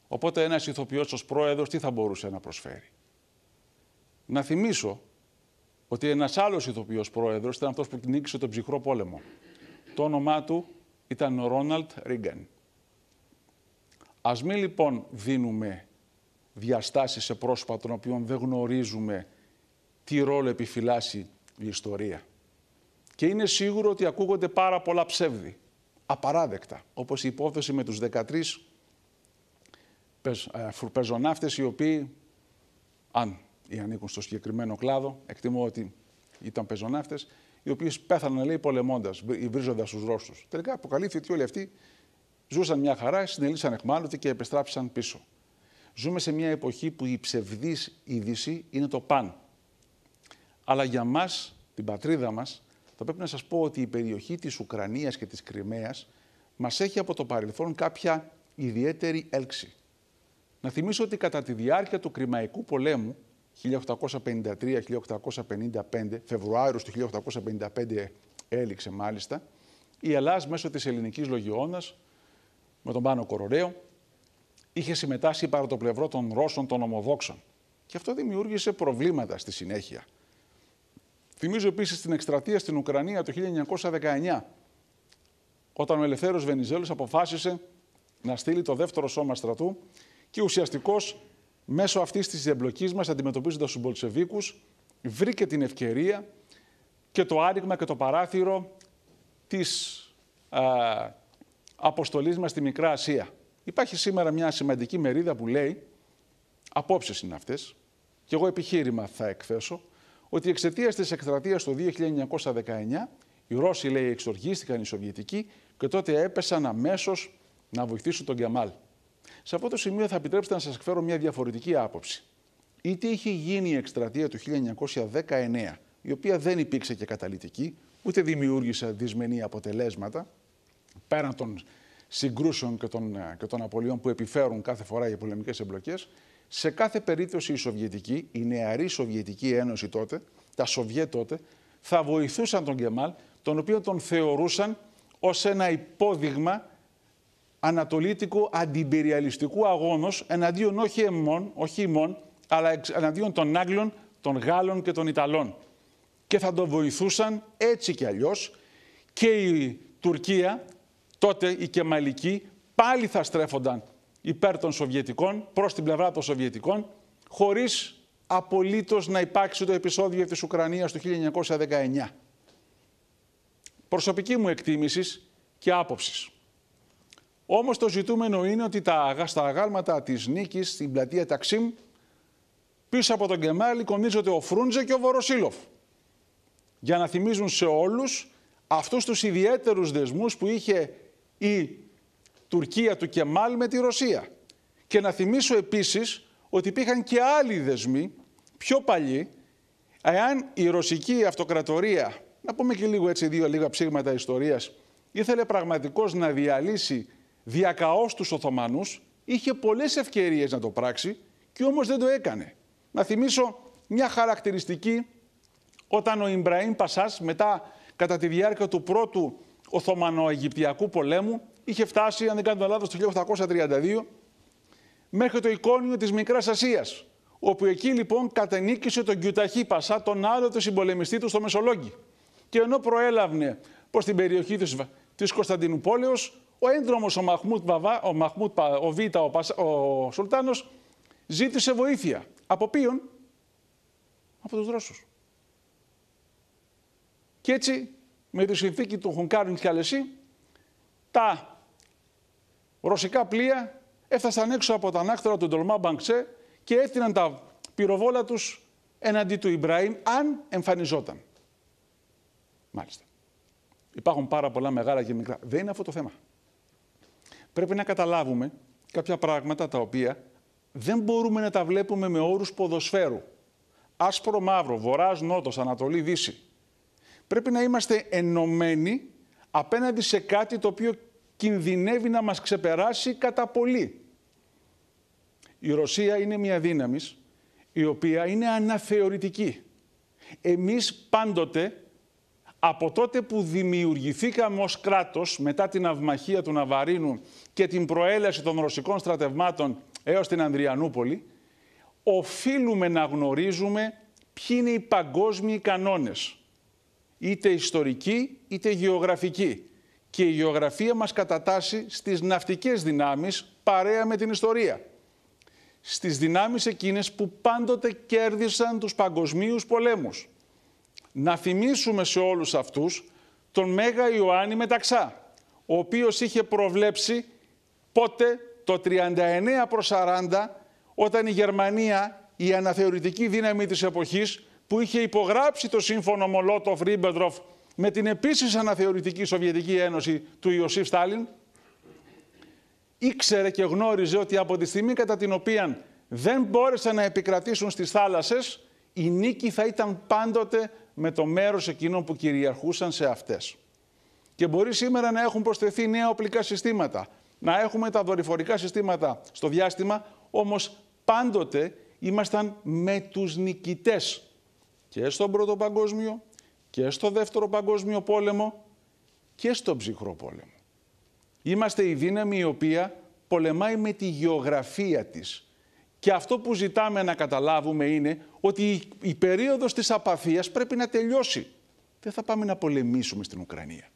Οπότε ένας ηθοποιός ως πρόεδρος τι θα μπορούσε να προσφέρει. Να θυμίσω ότι ένας άλλος ηθοποιός πρόεδρος ήταν αυτός που νίκησε τον ψυχρό πόλεμο. Το όνομά του ήταν ο Ρόναλτ Ρίγκαν. Ας μην λοιπόν δίνουμε διαστάσεις σε πρόσωπα των οποίων δεν γνωρίζουμε τι ρόλο επιφυλάσσει η ιστορία. Και είναι σίγουρο ότι ακούγονται πάρα πολλά ψεύδη, απαράδεκτα, όπως η υπόθεση με τους 13 ε, πεζοναύτες, οι οποίοι, αν ή ανήκουν στο συγκεκριμένο κλάδο, εκτιμώ ότι ήταν πεζοναύτες, οι οποίοι πέθαναν, λέει, πολεμώντας ή βρίζοντα τους Ρώσου. Τελικά αποκαλύφθηκε ότι όλοι αυτοί Ζούσαν μια χαρά, συνελήφθησαν εχμάλωτοι και επιστράφησαν πίσω. Ζούμε σε μια εποχή που η ψευδής είδηση είναι το παν. Αλλά για μας, την πατρίδα μας, θα πρέπει να σας πω ότι η περιοχή της Ουκρανίας και της Κρυμαίας μας έχει από το παρελθόν κάποια ιδιαίτερη έλξη. Να θυμίσω ότι κατά τη διάρκεια του Κρυμαϊκού πολέμου, 1853-1855, Φεβρουάριο του 1855 έληξε μάλιστα, η Ελλάς μέσω της ελληνικής λογιώνας με τον Πάνο Κορορέο, είχε συμμετάσχει παρά το πλευρό των Ρώσων των Ομοδόξων. Και αυτό δημιούργησε προβλήματα στη συνέχεια. Θυμίζω επίσης την εκστρατεία στην Ουκρανία το 1919, όταν ο Ελευθέρω Βενιζέλος αποφάσισε να στείλει το δεύτερο σώμα στρατού και ουσιαστικώς μέσω αυτής της εμπλοκής μας, αντιμετωπίζοντας τους Μπολσεβίκους, βρήκε την ευκαιρία και το άνοιγμα και το παράθυρο της αποστολής μας στη Μικρά Ασία. Υπάρχει σήμερα μια σημαντική μερίδα που λέει, απόψεις είναι αυτές, και εγώ επιχείρημα θα εκθέσω, ότι εξαιτίας της εκστρατείας το 1919 οι Ρώσοι, λέει, εξοργίστηκαν οι Σοβιετικοί και τότε έπεσαν αμέσως να βοηθήσουν τον Καμάλ. Σε αυτό το σημείο θα επιτρέψετε να σας εκφέρω μια διαφορετική άποψη. Είτε είχε γίνει η εκστρατεία του 1919, η οποία δεν υπήρξε και καταλητική, ούτε δημιούργησε δυσμενή αποτελέσματα, πέραν των συγκρούσεων και των, ε, και που επιφέρουν κάθε φορά οι πολεμικές εμπλοκές, σε κάθε περίπτωση η Σοβιετική, η νεαρή Σοβιετική Ένωση τότε, τα Σοβιέ τότε, θα βοηθούσαν τον Κεμαλ, τον οποίο τον θεωρούσαν ως ένα υπόδειγμα ανατολίτικου αντιμπεριαλιστικού αγώνος εναντίον όχι εμών, όχι ημών, αλλά εναντίον των Άγγλων, των Γάλλων και των Ιταλών. Και θα τον βοηθούσαν έτσι κι αλλιώς και η Τουρκία τότε οι Κεμαλικοί πάλι θα στρέφονταν υπέρ των Σοβιετικών, προς την πλευρά των Σοβιετικών, χωρίς απολύτως να υπάρξει το επεισόδιο της Ουκρανίας του 1919. Προσωπική μου εκτίμησης και άποψης. Όμως το ζητούμενο είναι ότι τα, στα αγάλματα της νίκης στην πλατεία Ταξίμ πίσω από τον Κεμαλ, εικονίζονται ο Φρούντζε και ο Βοροσίλοφ για να θυμίζουν σε όλους αυτούς τους ιδιαίτερους δεσμούς που είχε η Τουρκία του Κεμάλ με τη Ρωσία. Και να θυμίσω επίσης ότι υπήρχαν και άλλοι δεσμοί πιο παλιοί, εάν η ρωσική αυτοκρατορία, να πούμε και λίγο έτσι δύο λίγα ψήγματα ιστορίας, ήθελε πραγματικώς να διαλύσει διακαώς τους Οθωμανούς, είχε πολλές ευκαιρίες να το πράξει και όμως δεν το έκανε. Να θυμίσω μια χαρακτηριστική όταν ο Ιμπραήμ Πασάς μετά κατά τη διάρκεια του πρώτου Οθωμανο-Αιγυπτιακού πολέμου είχε φτάσει, αν δεν κάνω λάθος, το 1832 μέχρι το εικόνιο της Μικράς Ασίας, όπου εκεί λοιπόν κατενίκησε τον Κιουταχή Πασά, τον άλλο του συμπολεμιστή του στο Μεσολόγγι. Και ενώ προέλαβνε προς την περιοχή της, της Κωνσταντινούπολεως, ο έντρομος ο Μαχμούτ, Βαβά, ο, Μαχμούτ, ο Β, ο, Πασά, ο Σουλτάνος, ζήτησε βοήθεια. Από ποιον? Από τους Ρώσους. Και έτσι με τη συνθήκη του Χουνκάρου Νιτιαλεσί, τα ρωσικά πλοία έφτασαν έξω από τα ανάκτορα του Ντολμά Μπανξέ και έφτιαναν τα πυροβόλα τους εναντί του Ιμπραήμ, αν εμφανιζόταν. Μάλιστα. Υπάρχουν πάρα πολλά μεγάλα και μικρά. Δεν είναι αυτό το θέμα. Πρέπει να καταλάβουμε κάποια πράγματα τα οποία δεν μπορούμε να τα βλέπουμε με όρους ποδοσφαίρου. Άσπρο-μαύρο, βορράς-νότος, ανατολή-δύση πρέπει να είμαστε ενωμένοι απέναντι σε κάτι το οποίο κινδυνεύει να μας ξεπεράσει κατά πολύ. Η Ρωσία είναι μια δύναμη η οποία είναι αναθεωρητική. Εμείς πάντοτε, από τότε που δημιουργηθήκαμε ως κράτος μετά την αυμαχία του Ναβαρίνου και την προέλευση των ρωσικών στρατευμάτων έως την Ανδριανούπολη, οφείλουμε να γνωρίζουμε ποιοι είναι οι παγκόσμιοι κανόνες είτε ιστορική είτε γεωγραφική. Και η γεωγραφία μας κατατάσσει στις ναυτικές δυνάμεις παρέα με την ιστορία. Στις δυνάμεις εκείνες που πάντοτε κέρδισαν τους παγκοσμίους πολέμους. Να θυμίσουμε σε όλους αυτούς τον Μέγα Ιωάννη Μεταξά, ο οποίος είχε προβλέψει πότε το 39 προς 40, όταν η Γερμανία, η αναθεωρητική δύναμη της εποχής, που είχε υπογράψει το σύμφωνο Μολότοφ-Ρίμπετροφ με την επίσης αναθεωρητική Σοβιετική Ένωση του Ιωσήφ Στάλιν, ήξερε και γνώριζε ότι από τη στιγμή κατά την οποία δεν μπόρεσαν να επικρατήσουν στις θάλασσες, η νίκη θα ήταν πάντοτε με το μέρος εκείνων που κυριαρχούσαν σε αυτές. Και μπορεί σήμερα να έχουν προσθεθεί νέα οπλικά συστήματα, να έχουμε τα δορυφορικά συστήματα στο διάστημα, όμως πάντοτε ήμασταν με τους νικητές και στον Πρώτο Παγκόσμιο και στο Δεύτερο Παγκόσμιο Πόλεμο και στον ψυχρό πόλεμο. Είμαστε η δύναμη η οποία πολεμάει με τη γεωγραφία της. Και αυτό που ζητάμε να καταλάβουμε είναι ότι η περίοδος της απαθίας πρέπει να τελειώσει. Δεν θα πάμε να πολεμήσουμε στην Ουκρανία.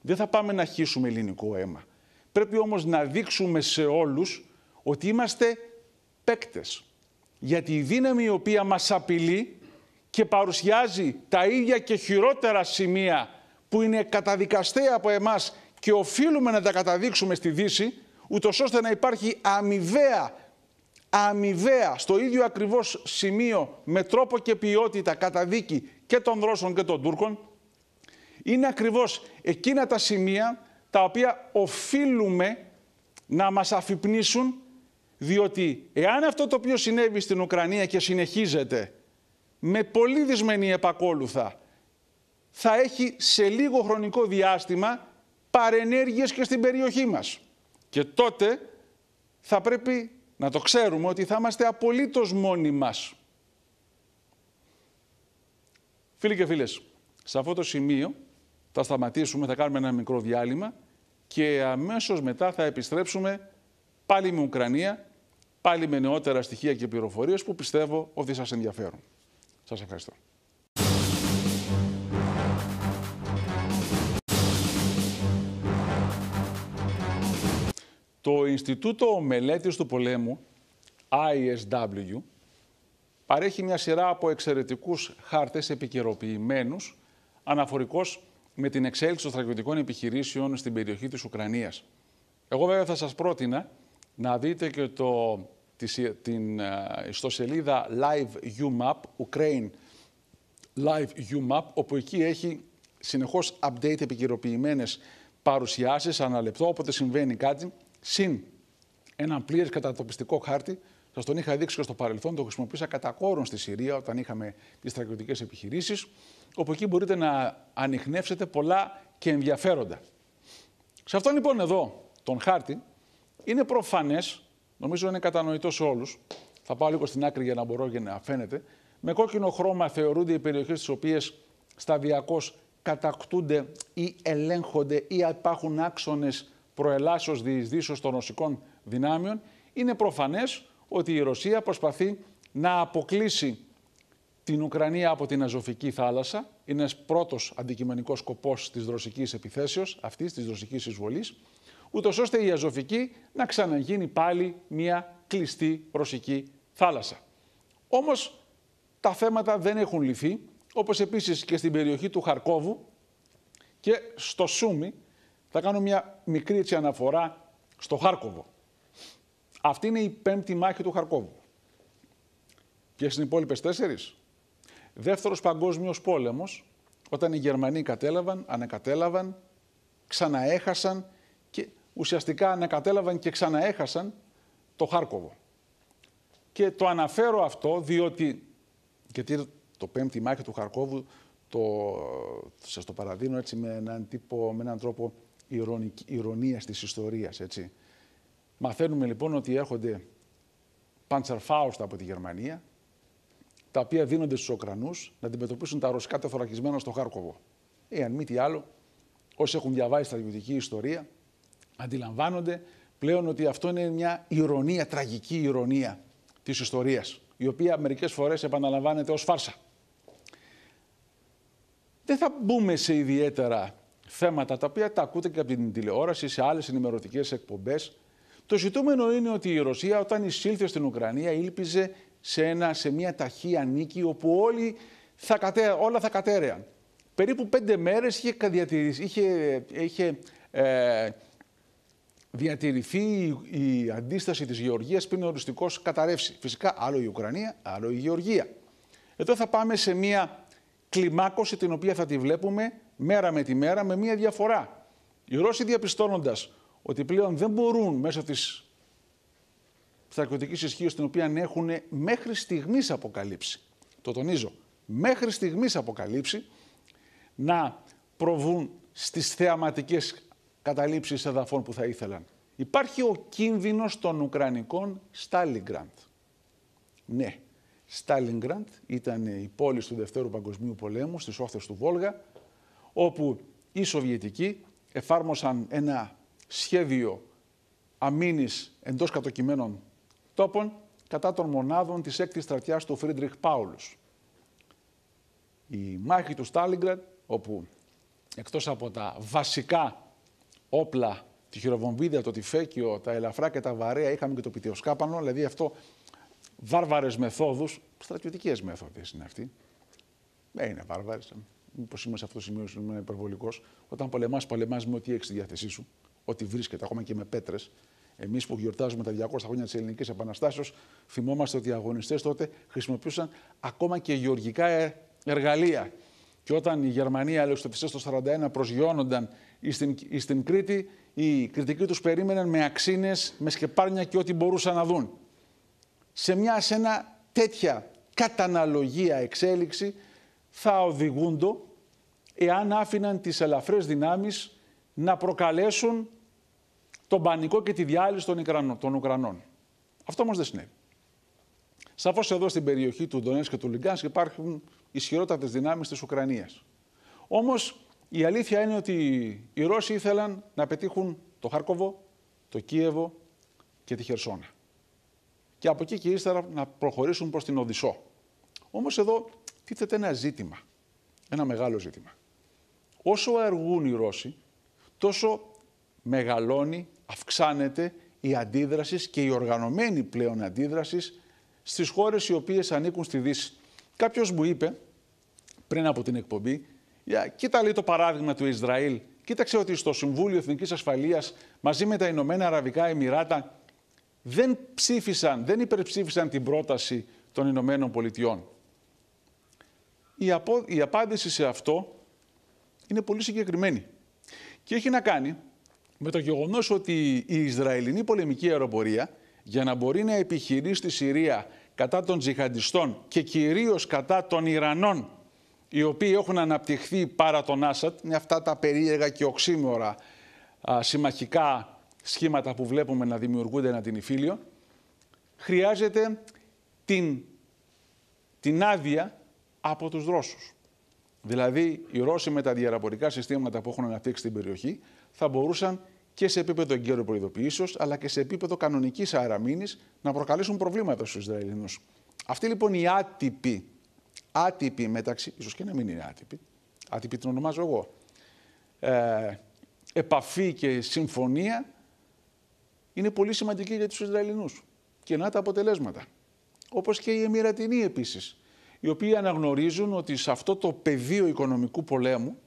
Δεν θα πάμε να χύσουμε ελληνικό αίμα. Πρέπει όμως να δείξουμε σε όλους ότι είμαστε παίκτες. Γιατί η δύναμη η οποία μας απειλεί και παρουσιάζει τα ίδια και χειρότερα σημεία που είναι καταδικαστέα από εμάς και οφείλουμε να τα καταδείξουμε στη Δύση, ούτως ώστε να υπάρχει αμοιβαία, αμοιβαία στο ίδιο ακριβώς σημείο με τρόπο και ποιότητα καταδίκη και των Ρώσων και των Τούρκων, είναι ακριβώς εκείνα τα σημεία τα οποία οφείλουμε να μας αφυπνίσουν, διότι εάν αυτό το οποίο συνέβη στην Ουκρανία και συνεχίζεται με πολύ δυσμενή επακόλουθα θα έχει σε λίγο χρονικό διάστημα παρενέργειες και στην περιοχή μας. Και τότε θα πρέπει να το ξέρουμε ότι θα είμαστε απολύτως μόνοι μας. Φίλοι και φίλες, σε αυτό το σημείο θα σταματήσουμε, θα κάνουμε ένα μικρό διάλειμμα και αμέσως μετά θα επιστρέψουμε πάλι με Ουκρανία, πάλι με νεότερα στοιχεία και πληροφορίες που πιστεύω ότι σας ενδιαφέρουν. Σας ευχαριστώ. Το Ινστιτούτο Μελέτης του Πολέμου, ISW, παρέχει μια σειρά από εξαιρετικούς χάρτες επικαιροποιημένους, αναφορικώς με την εξέλιξη των στρατιωτικών επιχειρήσεων στην περιοχή της Ουκρανίας. Εγώ βέβαια θα σας πρότεινα να δείτε και το ε, την ε, ιστοσελίδα Live UMAP, Ukraine Live UMAP, όπου εκεί έχει συνεχώς update επικαιροποιημένες παρουσιάσεις, αναλεπτό, όποτε συμβαίνει κάτι, συν έναν πλήρες κατατοπιστικό χάρτη, Σας τον είχα δείξει και στο παρελθόν, το χρησιμοποίησα κατά κόρον στη Συρία όταν είχαμε τις στρατιωτικές επιχειρήσεις. Όπου εκεί μπορείτε να ανοιχνεύσετε πολλά και ενδιαφέροντα. Σε αυτόν λοιπόν εδώ τον χάρτη είναι προφανές νομίζω είναι κατανοητός σε όλους. Θα πάω λίγο στην άκρη για να μπορώ και να φαίνεται. Με κόκκινο χρώμα θεωρούνται οι περιοχές τι οποίες σταδιακώς κατακτούνται ή ελέγχονται ή υπάρχουν άξονες προελάσεω διεισδύσεως των ρωσικών δυνάμεων. Είναι προφανές ότι η Ρωσία προσπαθεί να αποκλείσει την Ουκρανία από την Αζωφική θάλασσα. Είναι πρώτος αντικειμενικός σκοπός της ρωσικής επιθέσεως, αυτής της ρωσικής εισβολής ούτως ώστε η Αζωφική να ξαναγίνει πάλι μια κλειστή ρωσική θάλασσα. Όμως τα θέματα δεν έχουν λυθεί, όπως επίσης και στην περιοχή του Χαρκόβου και στο Σούμι. Θα κάνω μια μικρή έτσι αναφορά στο Χάρκοβο. Αυτή είναι η πέμπτη μάχη του Χαρκόβου. Και στι υπόλοιπε τέσσερις. Δεύτερος παγκόσμιος πόλεμος, όταν οι Γερμανοί κατέλαβαν, ανακατέλαβαν, ξαναέχασαν ουσιαστικά ανακατέλαβαν και ξαναέχασαν το Χάρκοβο. Και το αναφέρω αυτό διότι, γιατί το πέμπτη μάχη του Χαρκόβου, το, σας το παραδίνω έτσι με έναν, τύπο, με έναν τρόπο ηρωνία ηρωνίας της ιστορίας, έτσι. Μαθαίνουμε λοιπόν ότι έρχονται παντσαρφάουστα από τη Γερμανία, τα οποία δίνονται στους Οκρανούς να αντιμετωπίσουν τα ρωσικά τεθωρακισμένα στο Χάρκοβο. Ε, αν μη τι άλλο, όσοι έχουν διαβάσει στρατιωτική ιστορία, αντιλαμβάνονται πλέον ότι αυτό είναι μια ηρωνία, τραγική ηρωνία της ιστορίας, η οποία μερικές φορές επαναλαμβάνεται ως φάρσα. Δεν θα μπούμε σε ιδιαίτερα θέματα, τα οποία τα ακούτε και από την τηλεόραση, σε άλλες ενημερωτικές εκπομπές. Το ζητούμενο είναι ότι η Ρωσία όταν εισήλθε στην Ουκρανία ήλπιζε σε, ένα, σε μια ταχεία νίκη όπου όλοι θα κατέ, όλα θα κατέρεαν. Περίπου πέντε μέρες είχε, είχε, είχε ε, διατηρηθεί η, αντίσταση της Γεωργίας πριν ο καταρρεύσει. Φυσικά άλλο η Ουκρανία, άλλο η Γεωργία. Εδώ θα πάμε σε μια κλιμάκωση την οποία θα τη βλέπουμε μέρα με τη μέρα με μια διαφορά. Οι Ρώσοι διαπιστώνοντας ότι πλέον δεν μπορούν μέσω της στρατιωτικής ισχύως την οποία έχουν μέχρι στιγμής αποκαλύψει, το τονίζω, μέχρι στιγμής αποκαλύψει, να προβούν στις θεαματικές καταλήψεις εδαφών που θα ήθελαν. Υπάρχει ο κίνδυνος των Ουκρανικών Στάλιγκραντ. Ναι, Στάλιγκραντ ήταν η πόλη του Δευτέρου Παγκοσμίου Πολέμου, στις όχθες του Βόλγα, όπου οι Σοβιετικοί εφάρμοσαν ένα σχέδιο αμήνης εντός κατοκειμένων τόπων κατά των μονάδων της 6ης στρατιάς του Φρίντριχ Πάουλους. Η μάχη του Στάλιγκραντ, όπου εκτός από τα βασικά όπλα, τη χειροβομβίδα, το τυφέκιο, τα ελαφρά και τα βαρέα, είχαμε και το πιτιοσκάπανο, δηλαδή αυτό βάρβαρες μεθόδους, στρατιωτικές μεθόδες είναι αυτή. Δεν είναι βάρβαρες. Μήπως είμαι σε αυτό το σημείο, είμαι υπερβολικός. Όταν πολεμάς, πολεμάς με ό,τι έχεις στη διάθεσή σου, ό,τι βρίσκεται, ακόμα και με πέτρες. Εμείς που γιορτάζουμε τα 200 χρόνια της Ελληνικής Επαναστάσεως, θυμόμαστε ότι οι αγωνιστές τότε χρησιμοποιούσαν ακόμα και γεωργικά εργαλεία. Και όταν η Γερμανία, λέω στο 41, προσγειώνονταν στην, στην Κρήτη, οι κριτικοί τους περίμεναν με αξίνες, με σκεπάρνια και ό,τι μπορούσαν να δουν. Σε μια σε τέτοια καταναλογία εξέλιξη θα οδηγούντο εάν άφηναν τις ελαφρές δυνάμεις να προκαλέσουν τον πανικό και τη διάλυση των, Ουκρανών. Αυτό όμως δεν συνέβη. Σαφώς εδώ στην περιοχή του Ντονέτσκ και του Λιγκάνσκ υπάρχουν ισχυρότατες δυνάμεις της Ουκρανίας. Όμως... Η αλήθεια είναι ότι οι Ρώσοι ήθελαν να πετύχουν το Χάρκοβο, το Κίεβο και τη Χερσόνα. Και από εκεί και ύστερα να προχωρήσουν προς την Οδυσσό. Όμως εδώ τίθεται ένα ζήτημα, ένα μεγάλο ζήτημα. Όσο αργούν οι Ρώσοι, τόσο μεγαλώνει, αυξάνεται η αντίδρασης και η οργανωμένη πλέον αντίδρασης στις χώρες οι οποίες ανήκουν στη Δύση. Κάποιος μου είπε πριν από την εκπομπή για, κοίτα λέει το παράδειγμα του Ισραήλ. Κοίταξε ότι στο Συμβούλιο Εθνικής Ασφαλείας μαζί με τα Ηνωμένα Αραβικά Εμμυράτα δεν ψήφισαν, δεν υπερψήφισαν την πρόταση των Ηνωμένων Πολιτειών. Η, η απάντηση σε αυτό είναι πολύ συγκεκριμένη και έχει να κάνει με το γεγονός ότι η Ισραηλινή πολεμική αεροπορία για να μπορεί να επιχειρεί στη Συρία κατά των τζιχαντιστών και κυρίως κατά των Ιρανών οι οποίοι έχουν αναπτυχθεί παρά τον Άσαντ, είναι αυτά τα περίεργα και οξύμορα α, συμμαχικά σχήματα που βλέπουμε να δημιουργούνται ένα την Ιφίλιο, χρειάζεται την, την άδεια από τους Ρώσους. Δηλαδή, οι Ρώσοι με τα διαραπορικά συστήματα που έχουν αναπτύξει στην περιοχή θα μπορούσαν και σε επίπεδο εγκαίρου προειδοποιήσεως, αλλά και σε επίπεδο κανονικής αεραμήνης να προκαλέσουν προβλήματα στους Ισραηλινούς. Αυτή λοιπόν η άτυπη άτυπη μεταξύ, ίσως και να μην είναι άτυπη, άτυπη την ονομάζω εγώ, ε, επαφή και συμφωνία είναι πολύ σημαντική για τους Ισραηλινούς. Και να τα αποτελέσματα. Όπως και οι Εμμυρατινοί επίσης, οι οποίοι αναγνωρίζουν ότι σε αυτό το πεδίο οικονομικού πολέμου,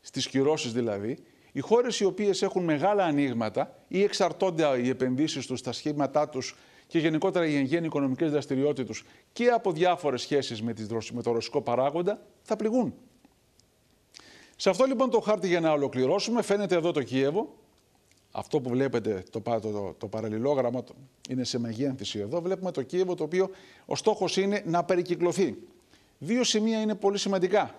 στις κυρώσεις δηλαδή, οι χώρες οι οποίες έχουν μεγάλα ανοίγματα ή εξαρτώνται οι επενδύσεις τους στα σχήματά τους και γενικότερα οι εν γέννη οικονομικές δραστηριότητες του και από διάφορες σχέσεις με, με το ρωσικό παράγοντα θα πληγούν. Σε αυτό λοιπόν το χάρτη για να ολοκληρώσουμε φαίνεται εδώ το Κίεβο. Αυτό που βλέπετε το, το, το, το παραλληλόγραμμα είναι σε μεγένθηση εδώ. Βλέπουμε το Κίεβο το οποίο ο στόχος είναι να περικυκλωθεί. Δύο σημεία είναι πολύ σημαντικά.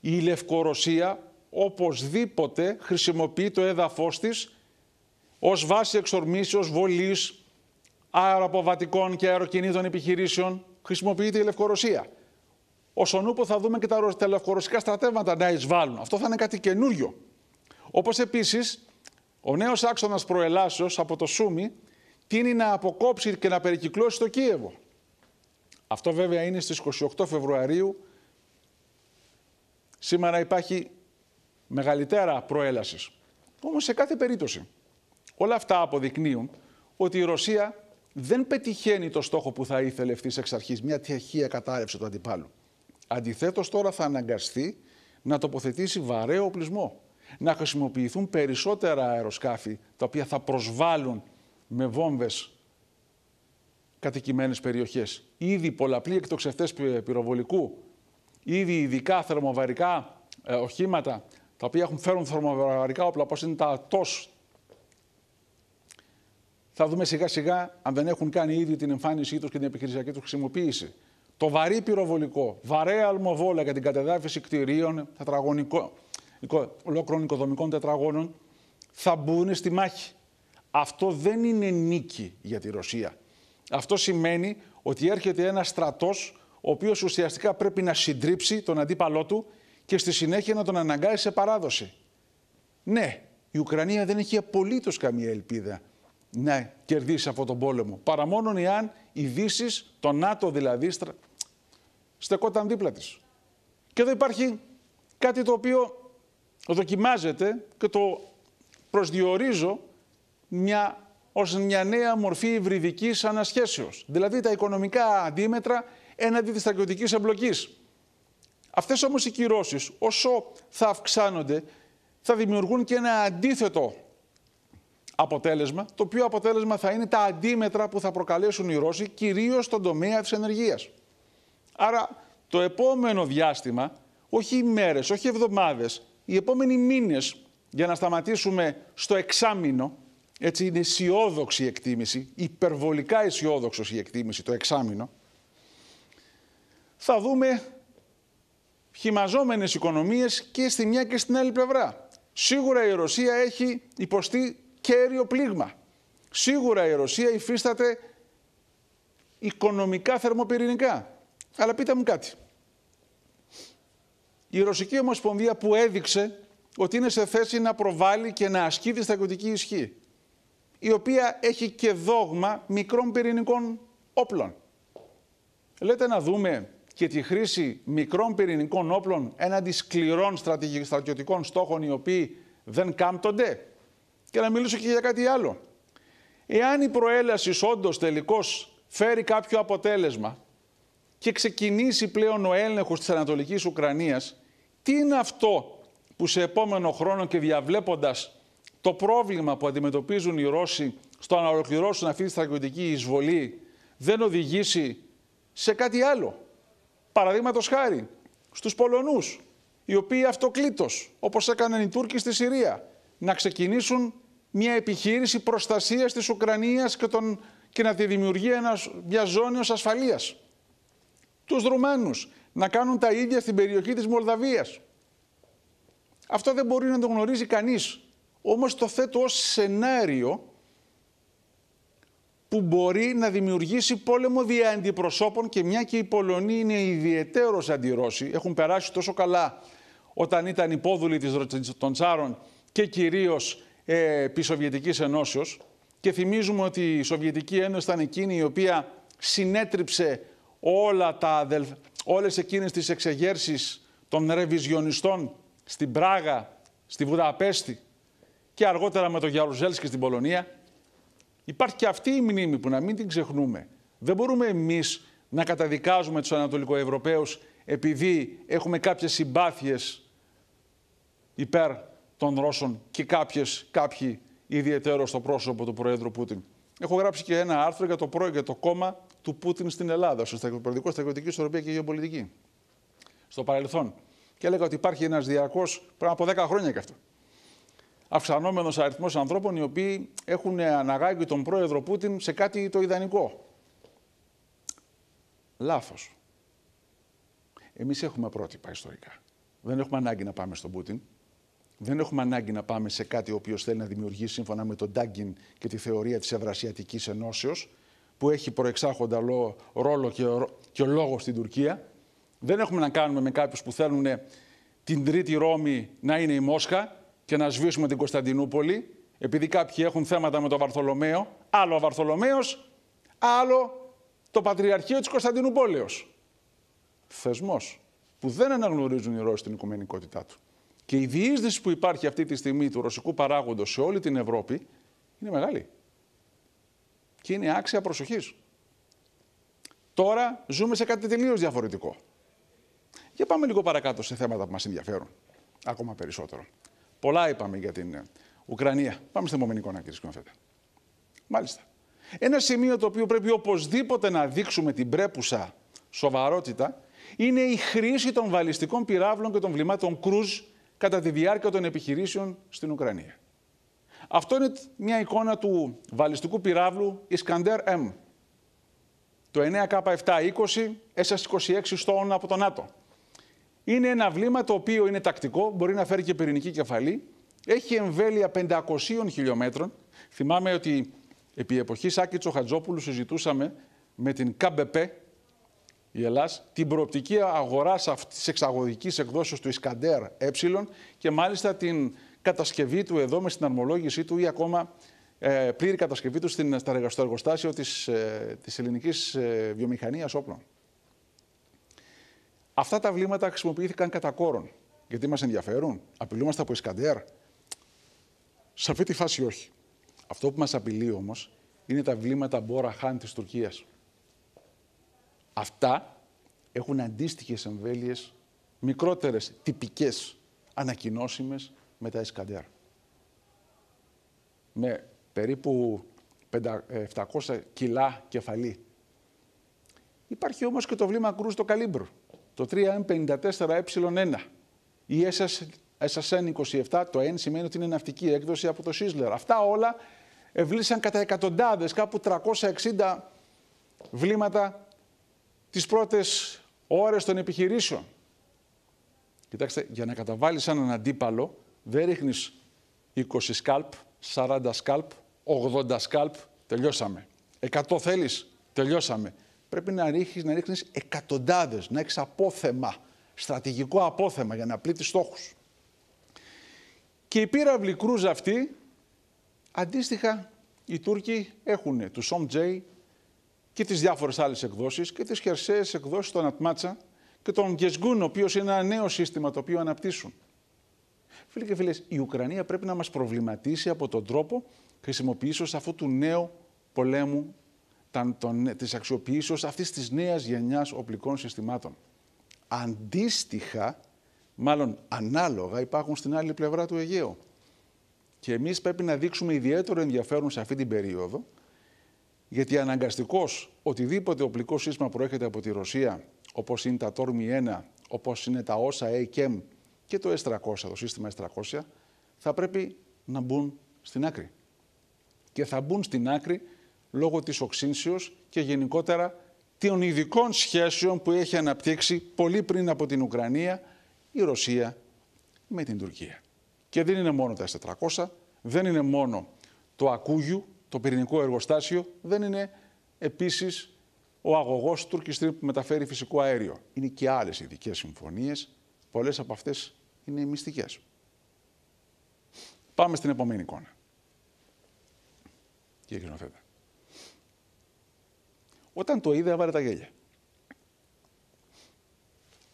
Η Λευκορωσία οπωσδήποτε χρησιμοποιεί το έδαφος της ως βάση εξορμήσεως, βολής, αεροποβατικών και αεροκινήτων επιχειρήσεων χρησιμοποιείται η Λευκορωσία. Όσον ούπο θα δούμε και τα, λευκορωσικά στρατεύματα να εισβάλλουν. Αυτό θα είναι κάτι καινούριο. Όπως επίσης, ο νέος άξονας προελάσεως από το Σούμι τίνει να αποκόψει και να περικυκλώσει το Κίεβο. Αυτό βέβαια είναι στις 28 Φεβρουαρίου. Σήμερα υπάρχει μεγαλύτερα προέλασης. Όμως σε κάθε περίπτωση όλα αυτά αποδεικνύουν ότι η Ρωσία δεν πετυχαίνει το στόχο που θα ήθελε ευθύς εξ αρχής, μια τυχαία κατάρρευση του αντιπάλου. Αντιθέτως, τώρα θα αναγκαστεί να τοποθετήσει βαρέο οπλισμό. Να χρησιμοποιηθούν περισσότερα αεροσκάφη τα οποία θα προσβάλλουν με βόμβες κατοικημένες περιοχές. Ήδη πολλαπλοί εκτοξευτές πυροβολικού, ήδη ειδικά θερμοβαρικά ε, οχήματα, τα οποία έχουν φέρουν θερμοβαρικά όπλα, όπως είναι τα ΤΟΣ, θα δούμε σιγά σιγά αν δεν έχουν κάνει ήδη την εμφάνισή τους και την επιχειρησιακή τους χρησιμοποίηση. Το βαρύ πυροβολικό, βαρέα αλμοβόλα για την κατεδάφιση κτηρίων, ολόκληρων οικοδομικών τετραγώνων, θα μπουν στη μάχη. Αυτό δεν είναι νίκη για τη Ρωσία. Αυτό σημαίνει ότι έρχεται ένας στρατός, ο οποίος ουσιαστικά πρέπει να συντρίψει τον αντίπαλό του και στη συνέχεια να τον αναγκάσει σε παράδοση. Ναι, η Ουκρανία δεν έχει απολύτως καμία ελπίδα να κερδίσει αυτόν τον πόλεμο. Παρά μόνο εάν οι Δύσει, το ΝΑΤΟ δηλαδή, στεκόταν δίπλα της. Και εδώ υπάρχει κάτι το οποίο δοκιμάζεται και το προσδιορίζω μια, ως μια νέα μορφή υβριδικής ανασχέσεως. Δηλαδή τα οικονομικά αντίμετρα έναντι της στρατιωτικής εμπλοκής. Αυτές όμως οι κυρώσεις, όσο θα αυξάνονται, θα δημιουργούν και ένα αντίθετο αποτέλεσμα, το οποίο αποτέλεσμα θα είναι τα αντίμετρα που θα προκαλέσουν οι Ρώσοι, κυρίως στον τομέα της ενέργεια. Άρα το επόμενο διάστημα, όχι ημέρε, όχι εβδομάδες, οι επόμενοι μήνες, για να σταματήσουμε στο εξάμεινο, έτσι είναι αισιόδοξη η εκτίμηση, υπερβολικά αισιόδοξος η εκτίμηση, το εξάμεινο, θα δούμε χυμαζόμενες οικονομίες και στη μια και στην άλλη πλευρά. Σίγουρα η Ρωσία έχει υποστεί και πλήγμα. Σίγουρα η Ρωσία υφίσταται οικονομικά θερμοπυρηνικά. Αλλά πείτε μου κάτι. Η Ρωσική Ομοσπονδία που έδειξε ότι είναι σε θέση να προβάλλει και να ασκεί τη στρατιωτική ισχύ, η οποία έχει και δόγμα μικρών πυρηνικών όπλων. Λέτε να δούμε και τη χρήση μικρών πυρηνικών όπλων έναντι σκληρών στρατιωτικών στόχων οι οποίοι δεν κάμπτονται και να μιλήσω και για κάτι άλλο. Εάν η προέλαση όντως τελικώς φέρει κάποιο αποτέλεσμα και ξεκινήσει πλέον ο έλεγχος της Ανατολικής Ουκρανίας, τι είναι αυτό που σε επόμενο χρόνο και διαβλέποντας το πρόβλημα που αντιμετωπίζουν οι Ρώσοι στο να ολοκληρώσουν αυτή τη στρατιωτική εισβολή δεν οδηγήσει σε κάτι άλλο. Παραδείγματος χάρη στους Πολωνούς, οι οποίοι αυτοκλήτως, όπως έκαναν οι Τούρκοι στη Συρία, να ξεκινήσουν μια επιχείρηση προστασίας της Ουκρανίας και, τον, να τη δημιουργεί μια ζώνη ως ασφαλείας. Τους Ρουμάνους να κάνουν τα ίδια στην περιοχή της Μολδαβίας. Αυτό δεν μπορεί να το γνωρίζει κανείς. Όμως το θέτω ως σενάριο που μπορεί να δημιουργήσει πόλεμο δια αντιπροσώπων και μια και οι Πολωνοί είναι ιδιαίτερος αντιρώσοι, έχουν περάσει τόσο καλά όταν ήταν υπόδουλοι των Τσάρων και κυρίως ε, επί Σοβιετικής Ενώσεως. Και θυμίζουμε ότι η Σοβιετική Ένωση ήταν εκείνη η οποία συνέτριψε όλα τα τι όλες εκείνες τις εξεγέρσεις των ρεβιζιονιστών στην Πράγα, στη Βουδαπέστη και αργότερα με τον Γιαρουζέλσκι στην Πολωνία. Υπάρχει και αυτή η μνήμη που να μην την ξεχνούμε. Δεν μπορούμε εμείς να καταδικάζουμε τους Ανατολικοευρωπαίους επειδή έχουμε κάποιες συμπάθειες υπέρ των Ρώσων και κάποιες, κάποιοι ιδιαίτερο στο πρόσωπο του Προέδρου Πούτιν. Έχω γράψει και ένα άρθρο για το, προ, το κόμμα του Πούτιν στην Ελλάδα, στο Στρατιωτικό, Στρατιωτική Ισορροπία και Γεωπολιτική. Στο παρελθόν. Και έλεγα ότι υπάρχει ένας διαρκώς, πριν από 10 χρόνια και αυτό, αυξανόμενος αριθμός ανθρώπων οι οποίοι έχουν αναγάγει τον πρόεδρο Πούτιν σε κάτι το ιδανικό. Λάθος. Εμείς έχουμε πρότυπα ιστορικά. Δεν έχουμε ανάγκη να πάμε στον Πούτιν δεν έχουμε ανάγκη να πάμε σε κάτι ο οποίος θέλει να δημιουργήσει σύμφωνα με τον Ντάγκιν και τη θεωρία της Ευρασιατικής Ενώσεως, που έχει προεξάχοντα ρόλο και, λόγος στην Τουρκία. Δεν έχουμε να κάνουμε με κάποιους που θέλουν την Τρίτη Ρώμη να είναι η Μόσχα και να σβήσουμε την Κωνσταντινούπολη, επειδή κάποιοι έχουν θέματα με τον Βαρθολομαίο. Άλλο ο Βαρθολομαίος, άλλο το Πατριαρχείο της Κωνσταντινούπολεως. Θεσμός που δεν αναγνωρίζουν οι Ρώσοι την οικουμενικότητά του. Και η διείσδυση που υπάρχει αυτή τη στιγμή του ρωσικού παράγοντος σε όλη την Ευρώπη είναι μεγάλη. Και είναι άξια προσοχής. Τώρα ζούμε σε κάτι τελείως διαφορετικό. Για πάμε λίγο παρακάτω σε θέματα που μας ενδιαφέρουν ακόμα περισσότερο. Πολλά είπαμε για την ε, Ουκρανία. Πάμε στην επόμενη εικόνα, κύριε Μάλιστα. Ένα σημείο το οποίο πρέπει οπωσδήποτε να δείξουμε την πρέπουσα σοβαρότητα είναι η χρήση των βαλιστικών πυράβλων και των βλημάτων κρούζ κατά τη διάρκεια των επιχειρήσεων στην Ουκρανία. Αυτό είναι μια εικόνα του βαλιστικού πυράβλου Ισκαντέρ M. Το 9K720 SS-26 στόνα από τον ΝΑΤΟ. Είναι ένα βλήμα το οποίο είναι τακτικό, μπορεί να φέρει και πυρηνική κεφαλή. Έχει εμβέλεια 500 χιλιόμετρων. Θυμάμαι ότι επί εποχής Σάκη Τσοχατζόπουλου συζητούσαμε με την ΚΑΜΠΕΠΕ, η Ελλάς την προοπτική αγοράς αυτής της εξαγωγικής του Ισκαντέρ Ε και μάλιστα την κατασκευή του εδώ με στην αρμολόγησή του ή ακόμα ε, πλήρη κατασκευή του στην, στο εργοστάσιο της, ε, ελληνικής ε, βιομηχανίας όπλων. Αυτά τα βλήματα χρησιμοποιήθηκαν κατά κόρον. Γιατί μας ενδιαφέρουν, απειλούμαστε από Ισκαντέρ. Σε αυτή τη φάση όχι. Αυτό που μας απειλεί όμως είναι τα βλήματα Μπόρα Χάν της Τουρκίας. Αυτά έχουν αντίστοιχες εμβέλειες, μικρότερες, τυπικές, ανακοινώσιμες με τα Ισκαντέρ. Με περίπου 700 ε, κιλά κεφαλή. Υπάρχει όμως και το βλήμα κρούς το καλύμπρο, το 3M54E1 ε 1 η SSN27, το N σημαίνει ότι είναι ναυτική έκδοση από το Σίσλερ. Αυτά όλα ευλύσαν κατά εκατοντάδες, κάπου 360 βλήματα τις πρώτες ώρες των επιχειρήσεων. Κοιτάξτε, για να καταβάλεις έναν αντίπαλο, δεν ρίχνεις 20 σκάλπ, 40 σκάλπ, 80 σκάλπ, τελειώσαμε. 100 θέλεις, τελειώσαμε. Πρέπει να ρίχνεις, να ρίχνεις εκατοντάδες, να έχεις απόθεμα, στρατηγικό απόθεμα για να πλήττεις στόχους. Και η πύραυλη κρούζα αυτή, αντίστοιχα, οι Τούρκοι έχουν τους ΟΜΤΖΕΙ, και τις διάφορες άλλες εκδόσεις και τις χερσαίες εκδόσεις των Ατμάτσα και των Γκεσγκούν, ο οποίος είναι ένα νέο σύστημα το οποίο αναπτύσσουν. Φίλοι και φίλες, η Ουκρανία πρέπει να μας προβληματίσει από τον τρόπο χρησιμοποιήσεως αυτού του νέου πολέμου, της αξιοποιήσεως αυτής της νέας γενιάς οπλικών συστημάτων. Αντίστοιχα, μάλλον ανάλογα, υπάρχουν στην άλλη πλευρά του Αιγαίου. Και εμείς πρέπει να δείξουμε ιδιαίτερο ενδιαφέρον σε αυτή την περίοδο, γιατί αναγκαστικώ οτιδήποτε οπλικό σύστημα προέρχεται από τη Ρωσία, όπως είναι τα Τόρμι 1, όπως είναι τα όσα AKM και το S300, το σύστημα S300, θα πρέπει να μπουν στην άκρη. Και θα μπουν στην άκρη λόγω της οξύνσεως και γενικότερα των ειδικών σχέσεων που έχει αναπτύξει πολύ πριν από την Ουκρανία η Ρωσία με την Τουρκία. Και δεν είναι μόνο τα S400, δεν είναι μόνο το ακούγιου το πυρηνικό εργοστάσιο δεν είναι επίσης ο αγωγός Turkish που μεταφέρει φυσικό αέριο. Είναι και άλλες ειδικές συμφωνίες. πολλές από αυτές είναι μυστικές. Πάμε στην επόμενη εικόνα. Κύριε Κρισνοθέτα. Όταν το είδε, έβαλε τα γέλια.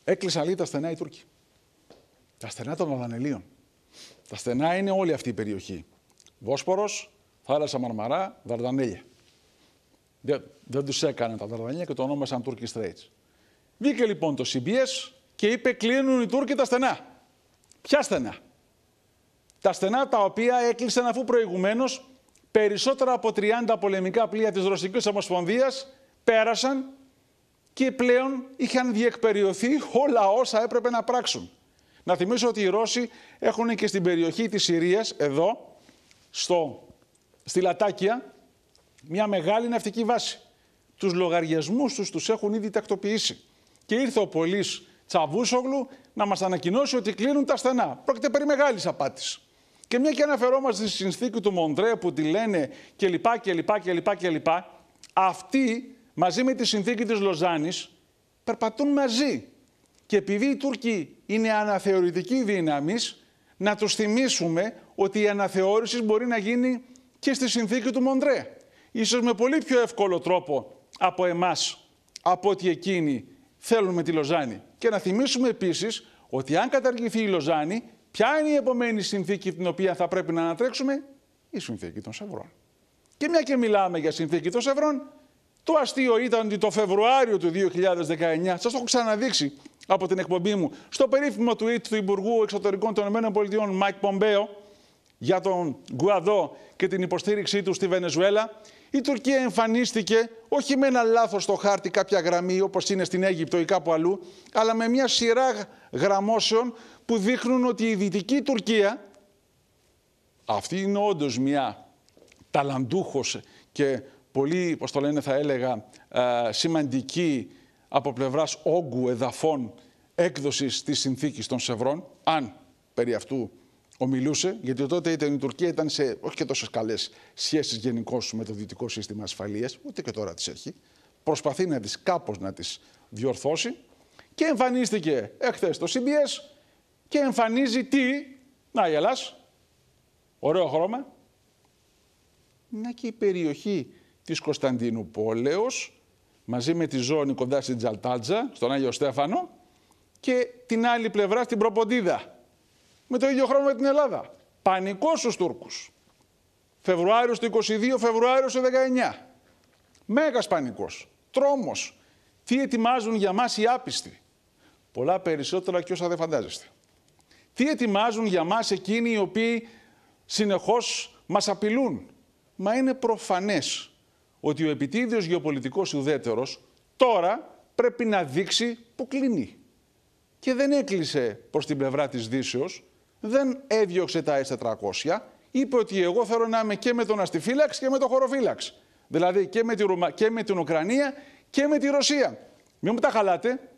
Έκλεισαν λίγο τα στενά οι Τούρκοι. Τα στενά των Δανελίων. Τα στενά είναι όλη αυτή η περιοχή. Βόσπορος, Θάλασσα Μαρμαρά, Δαρδανέλια. Δεν, δεν τους έκανε τα Δαρδανέλια και το ονόμασαν Turkish Straits. Βγήκε λοιπόν το CBS και είπε κλείνουν οι Τούρκοι τα στενά. Ποια στενά. Τα στενά τα οποία έκλεισαν αφού προηγουμένως περισσότερα από 30 πολεμικά πλοία της Ρωσικής Ομοσπονδίας πέρασαν και πλέον είχαν διεκπεριωθεί όλα όσα έπρεπε να πράξουν. Να θυμίσω ότι οι Ρώσοι έχουν και στην περιοχή της Συρίας, εδώ, στο στη Λατάκια μια μεγάλη ναυτική βάση. Τους λογαριασμούς τους τους έχουν ήδη τακτοποιήσει. Και ήρθε ο πολλή Τσαβούσογλου να μας ανακοινώσει ότι κλείνουν τα στενά. Πρόκειται περί μεγάλης απάτης. Και μια και αναφερόμαστε στη συνθήκη του Μοντρέ που τη λένε κλπ. κλπ, κλπ, κλπ αυτή μαζί με τη συνθήκη της Λοζάνης περπατούν μαζί. Και επειδή οι Τούρκοι είναι αναθεωρητικοί δύναμης, να τους θυμίσουμε ότι η αναθεώρησης μπορεί να γίνει και στη συνθήκη του Μοντρέ. Ίσως με πολύ πιο εύκολο τρόπο από εμάς, από ότι εκείνοι θέλουν με τη Λοζάνη. Και να θυμίσουμε επίσης ότι αν καταργηθεί η Λοζάνη, ποια είναι η επόμενη συνθήκη την οποία θα πρέπει να ανατρέξουμε, η συνθήκη των Σευρών. Και μια και μιλάμε για συνθήκη των Σευρών, το αστείο ήταν ότι το Φεβρουάριο του 2019, σας το έχω ξαναδείξει από την εκπομπή μου, στο περίφημο tweet του Υπουργού Εξωτερικών των ΗΠΑ, Μάικ Πομπέο, για τον Γκουαδό και την υποστήριξή του στη Βενεζουέλα, η Τουρκία εμφανίστηκε όχι με ένα λάθος στο χάρτη κάποια γραμμή όπως είναι στην Αίγυπτο ή κάπου αλλού, αλλά με μια σειρά γραμμώσεων που δείχνουν ότι η Δυτική Τουρκία, αυτή είναι όντως μια ταλαντούχος και πολύ, πώς το λένε θα έλεγα, ε, σημαντική από πλευράς όγκου εδαφών έκδοσης της συνθήκης των Σευρών, αν περί αυτού ομιλούσε, γιατί τότε η Τουρκία ήταν σε όχι και τόσο καλές σχέσεις γενικώ με το δυτικό σύστημα ασφαλείας, ούτε και τώρα τις έχει. Προσπαθεί να τις κάπως να τις διορθώσει και εμφανίστηκε εχθές το CBS και εμφανίζει τι. Να γέλα. ωραίο χρώμα. Να και η περιοχή της Κωνσταντίνου μαζί με τη ζώνη κοντά στην Τζαλτάτζα, στον Άγιο Στέφανο, και την άλλη πλευρά στην Προποντίδα με το ίδιο χρόνο με την Ελλάδα. Πανικός στους Τούρκους. Φεβρουάριος του 22, Φεβρουάριο του 19. Μέγας πανικός. Τρόμος. Τι ετοιμάζουν για μας οι άπιστοι. Πολλά περισσότερα και όσα δεν φαντάζεστε. Τι ετοιμάζουν για μας εκείνοι οι οποίοι συνεχώς μας απειλούν. Μα είναι προφανές ότι ο επιτίδιος γεωπολιτικός ουδέτερος, τώρα πρέπει να δείξει που κλείνει. Και δεν έκλεισε προς την πλευρά της Δύσεως, δεν έδιωξε τα S400. Είπε ότι εγώ θέλω να είμαι και με τον αστιφύλαξ και με τον χωροφύλαξ. Δηλαδή και με, τη Ρουμα... και με την Ουκρανία και με τη Ρωσία. Μην μου τα χαλάτε.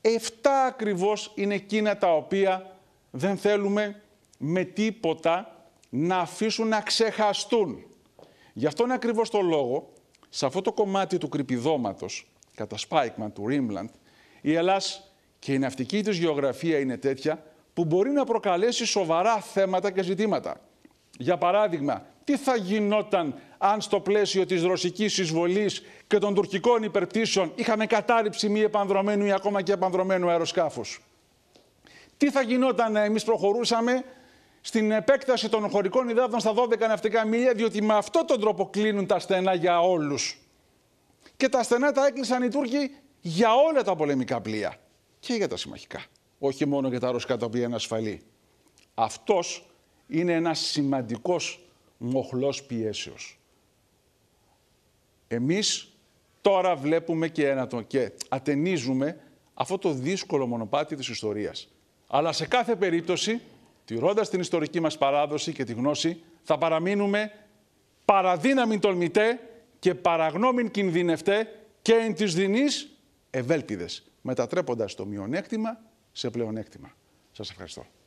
Εφτά ακριβώς είναι εκείνα τα οποία δεν θέλουμε με τίποτα να αφήσουν να ξεχαστούν. Γι' αυτόν ακριβώς το λόγο, σε αυτό το κομμάτι του κρυπηδόματος, κατά Σπάικμαν του Rimland, η Ελλάς και η ναυτική της γεωγραφία είναι τέτοια που μπορεί να προκαλέσει σοβαρά θέματα και ζητήματα. Για παράδειγμα, τι θα γινόταν αν στο πλαίσιο της ρωσικής εισβολής και των τουρκικών υπερπτήσεων είχαμε κατάρριψη μη επανδρομένου ή ακόμα και επανδρομένου αεροσκάφους. Τι θα γινόταν ε, εμείς προχωρούσαμε στην επέκταση των χωρικών υδάτων στα 12 ναυτικά μίλια, διότι με αυτόν τον τρόπο κλείνουν τα στενά για όλους. Και τα στενά τα έκλεισαν οι Τούρκοι για όλα τα πολεμικά πλοία και για τα συμμαχικά όχι μόνο για τα ρωσικά τα οποία είναι ασφαλή. Αυτός είναι ένας σημαντικός μοχλός πιέσεως. Εμείς τώρα βλέπουμε και ένα και ατενίζουμε αυτό το δύσκολο μονοπάτι της ιστορίας. Αλλά σε κάθε περίπτωση, τηρώντας την ιστορική μας παράδοση και τη γνώση, θα παραμείνουμε παραδύναμοι τολμητέ και παραγνώμην κινδυνευτέ και εν της δεινής ευέλπιδες, μετατρέποντας το μειονέκτημα σε πλεονέκτημα. Σας ευχαριστώ.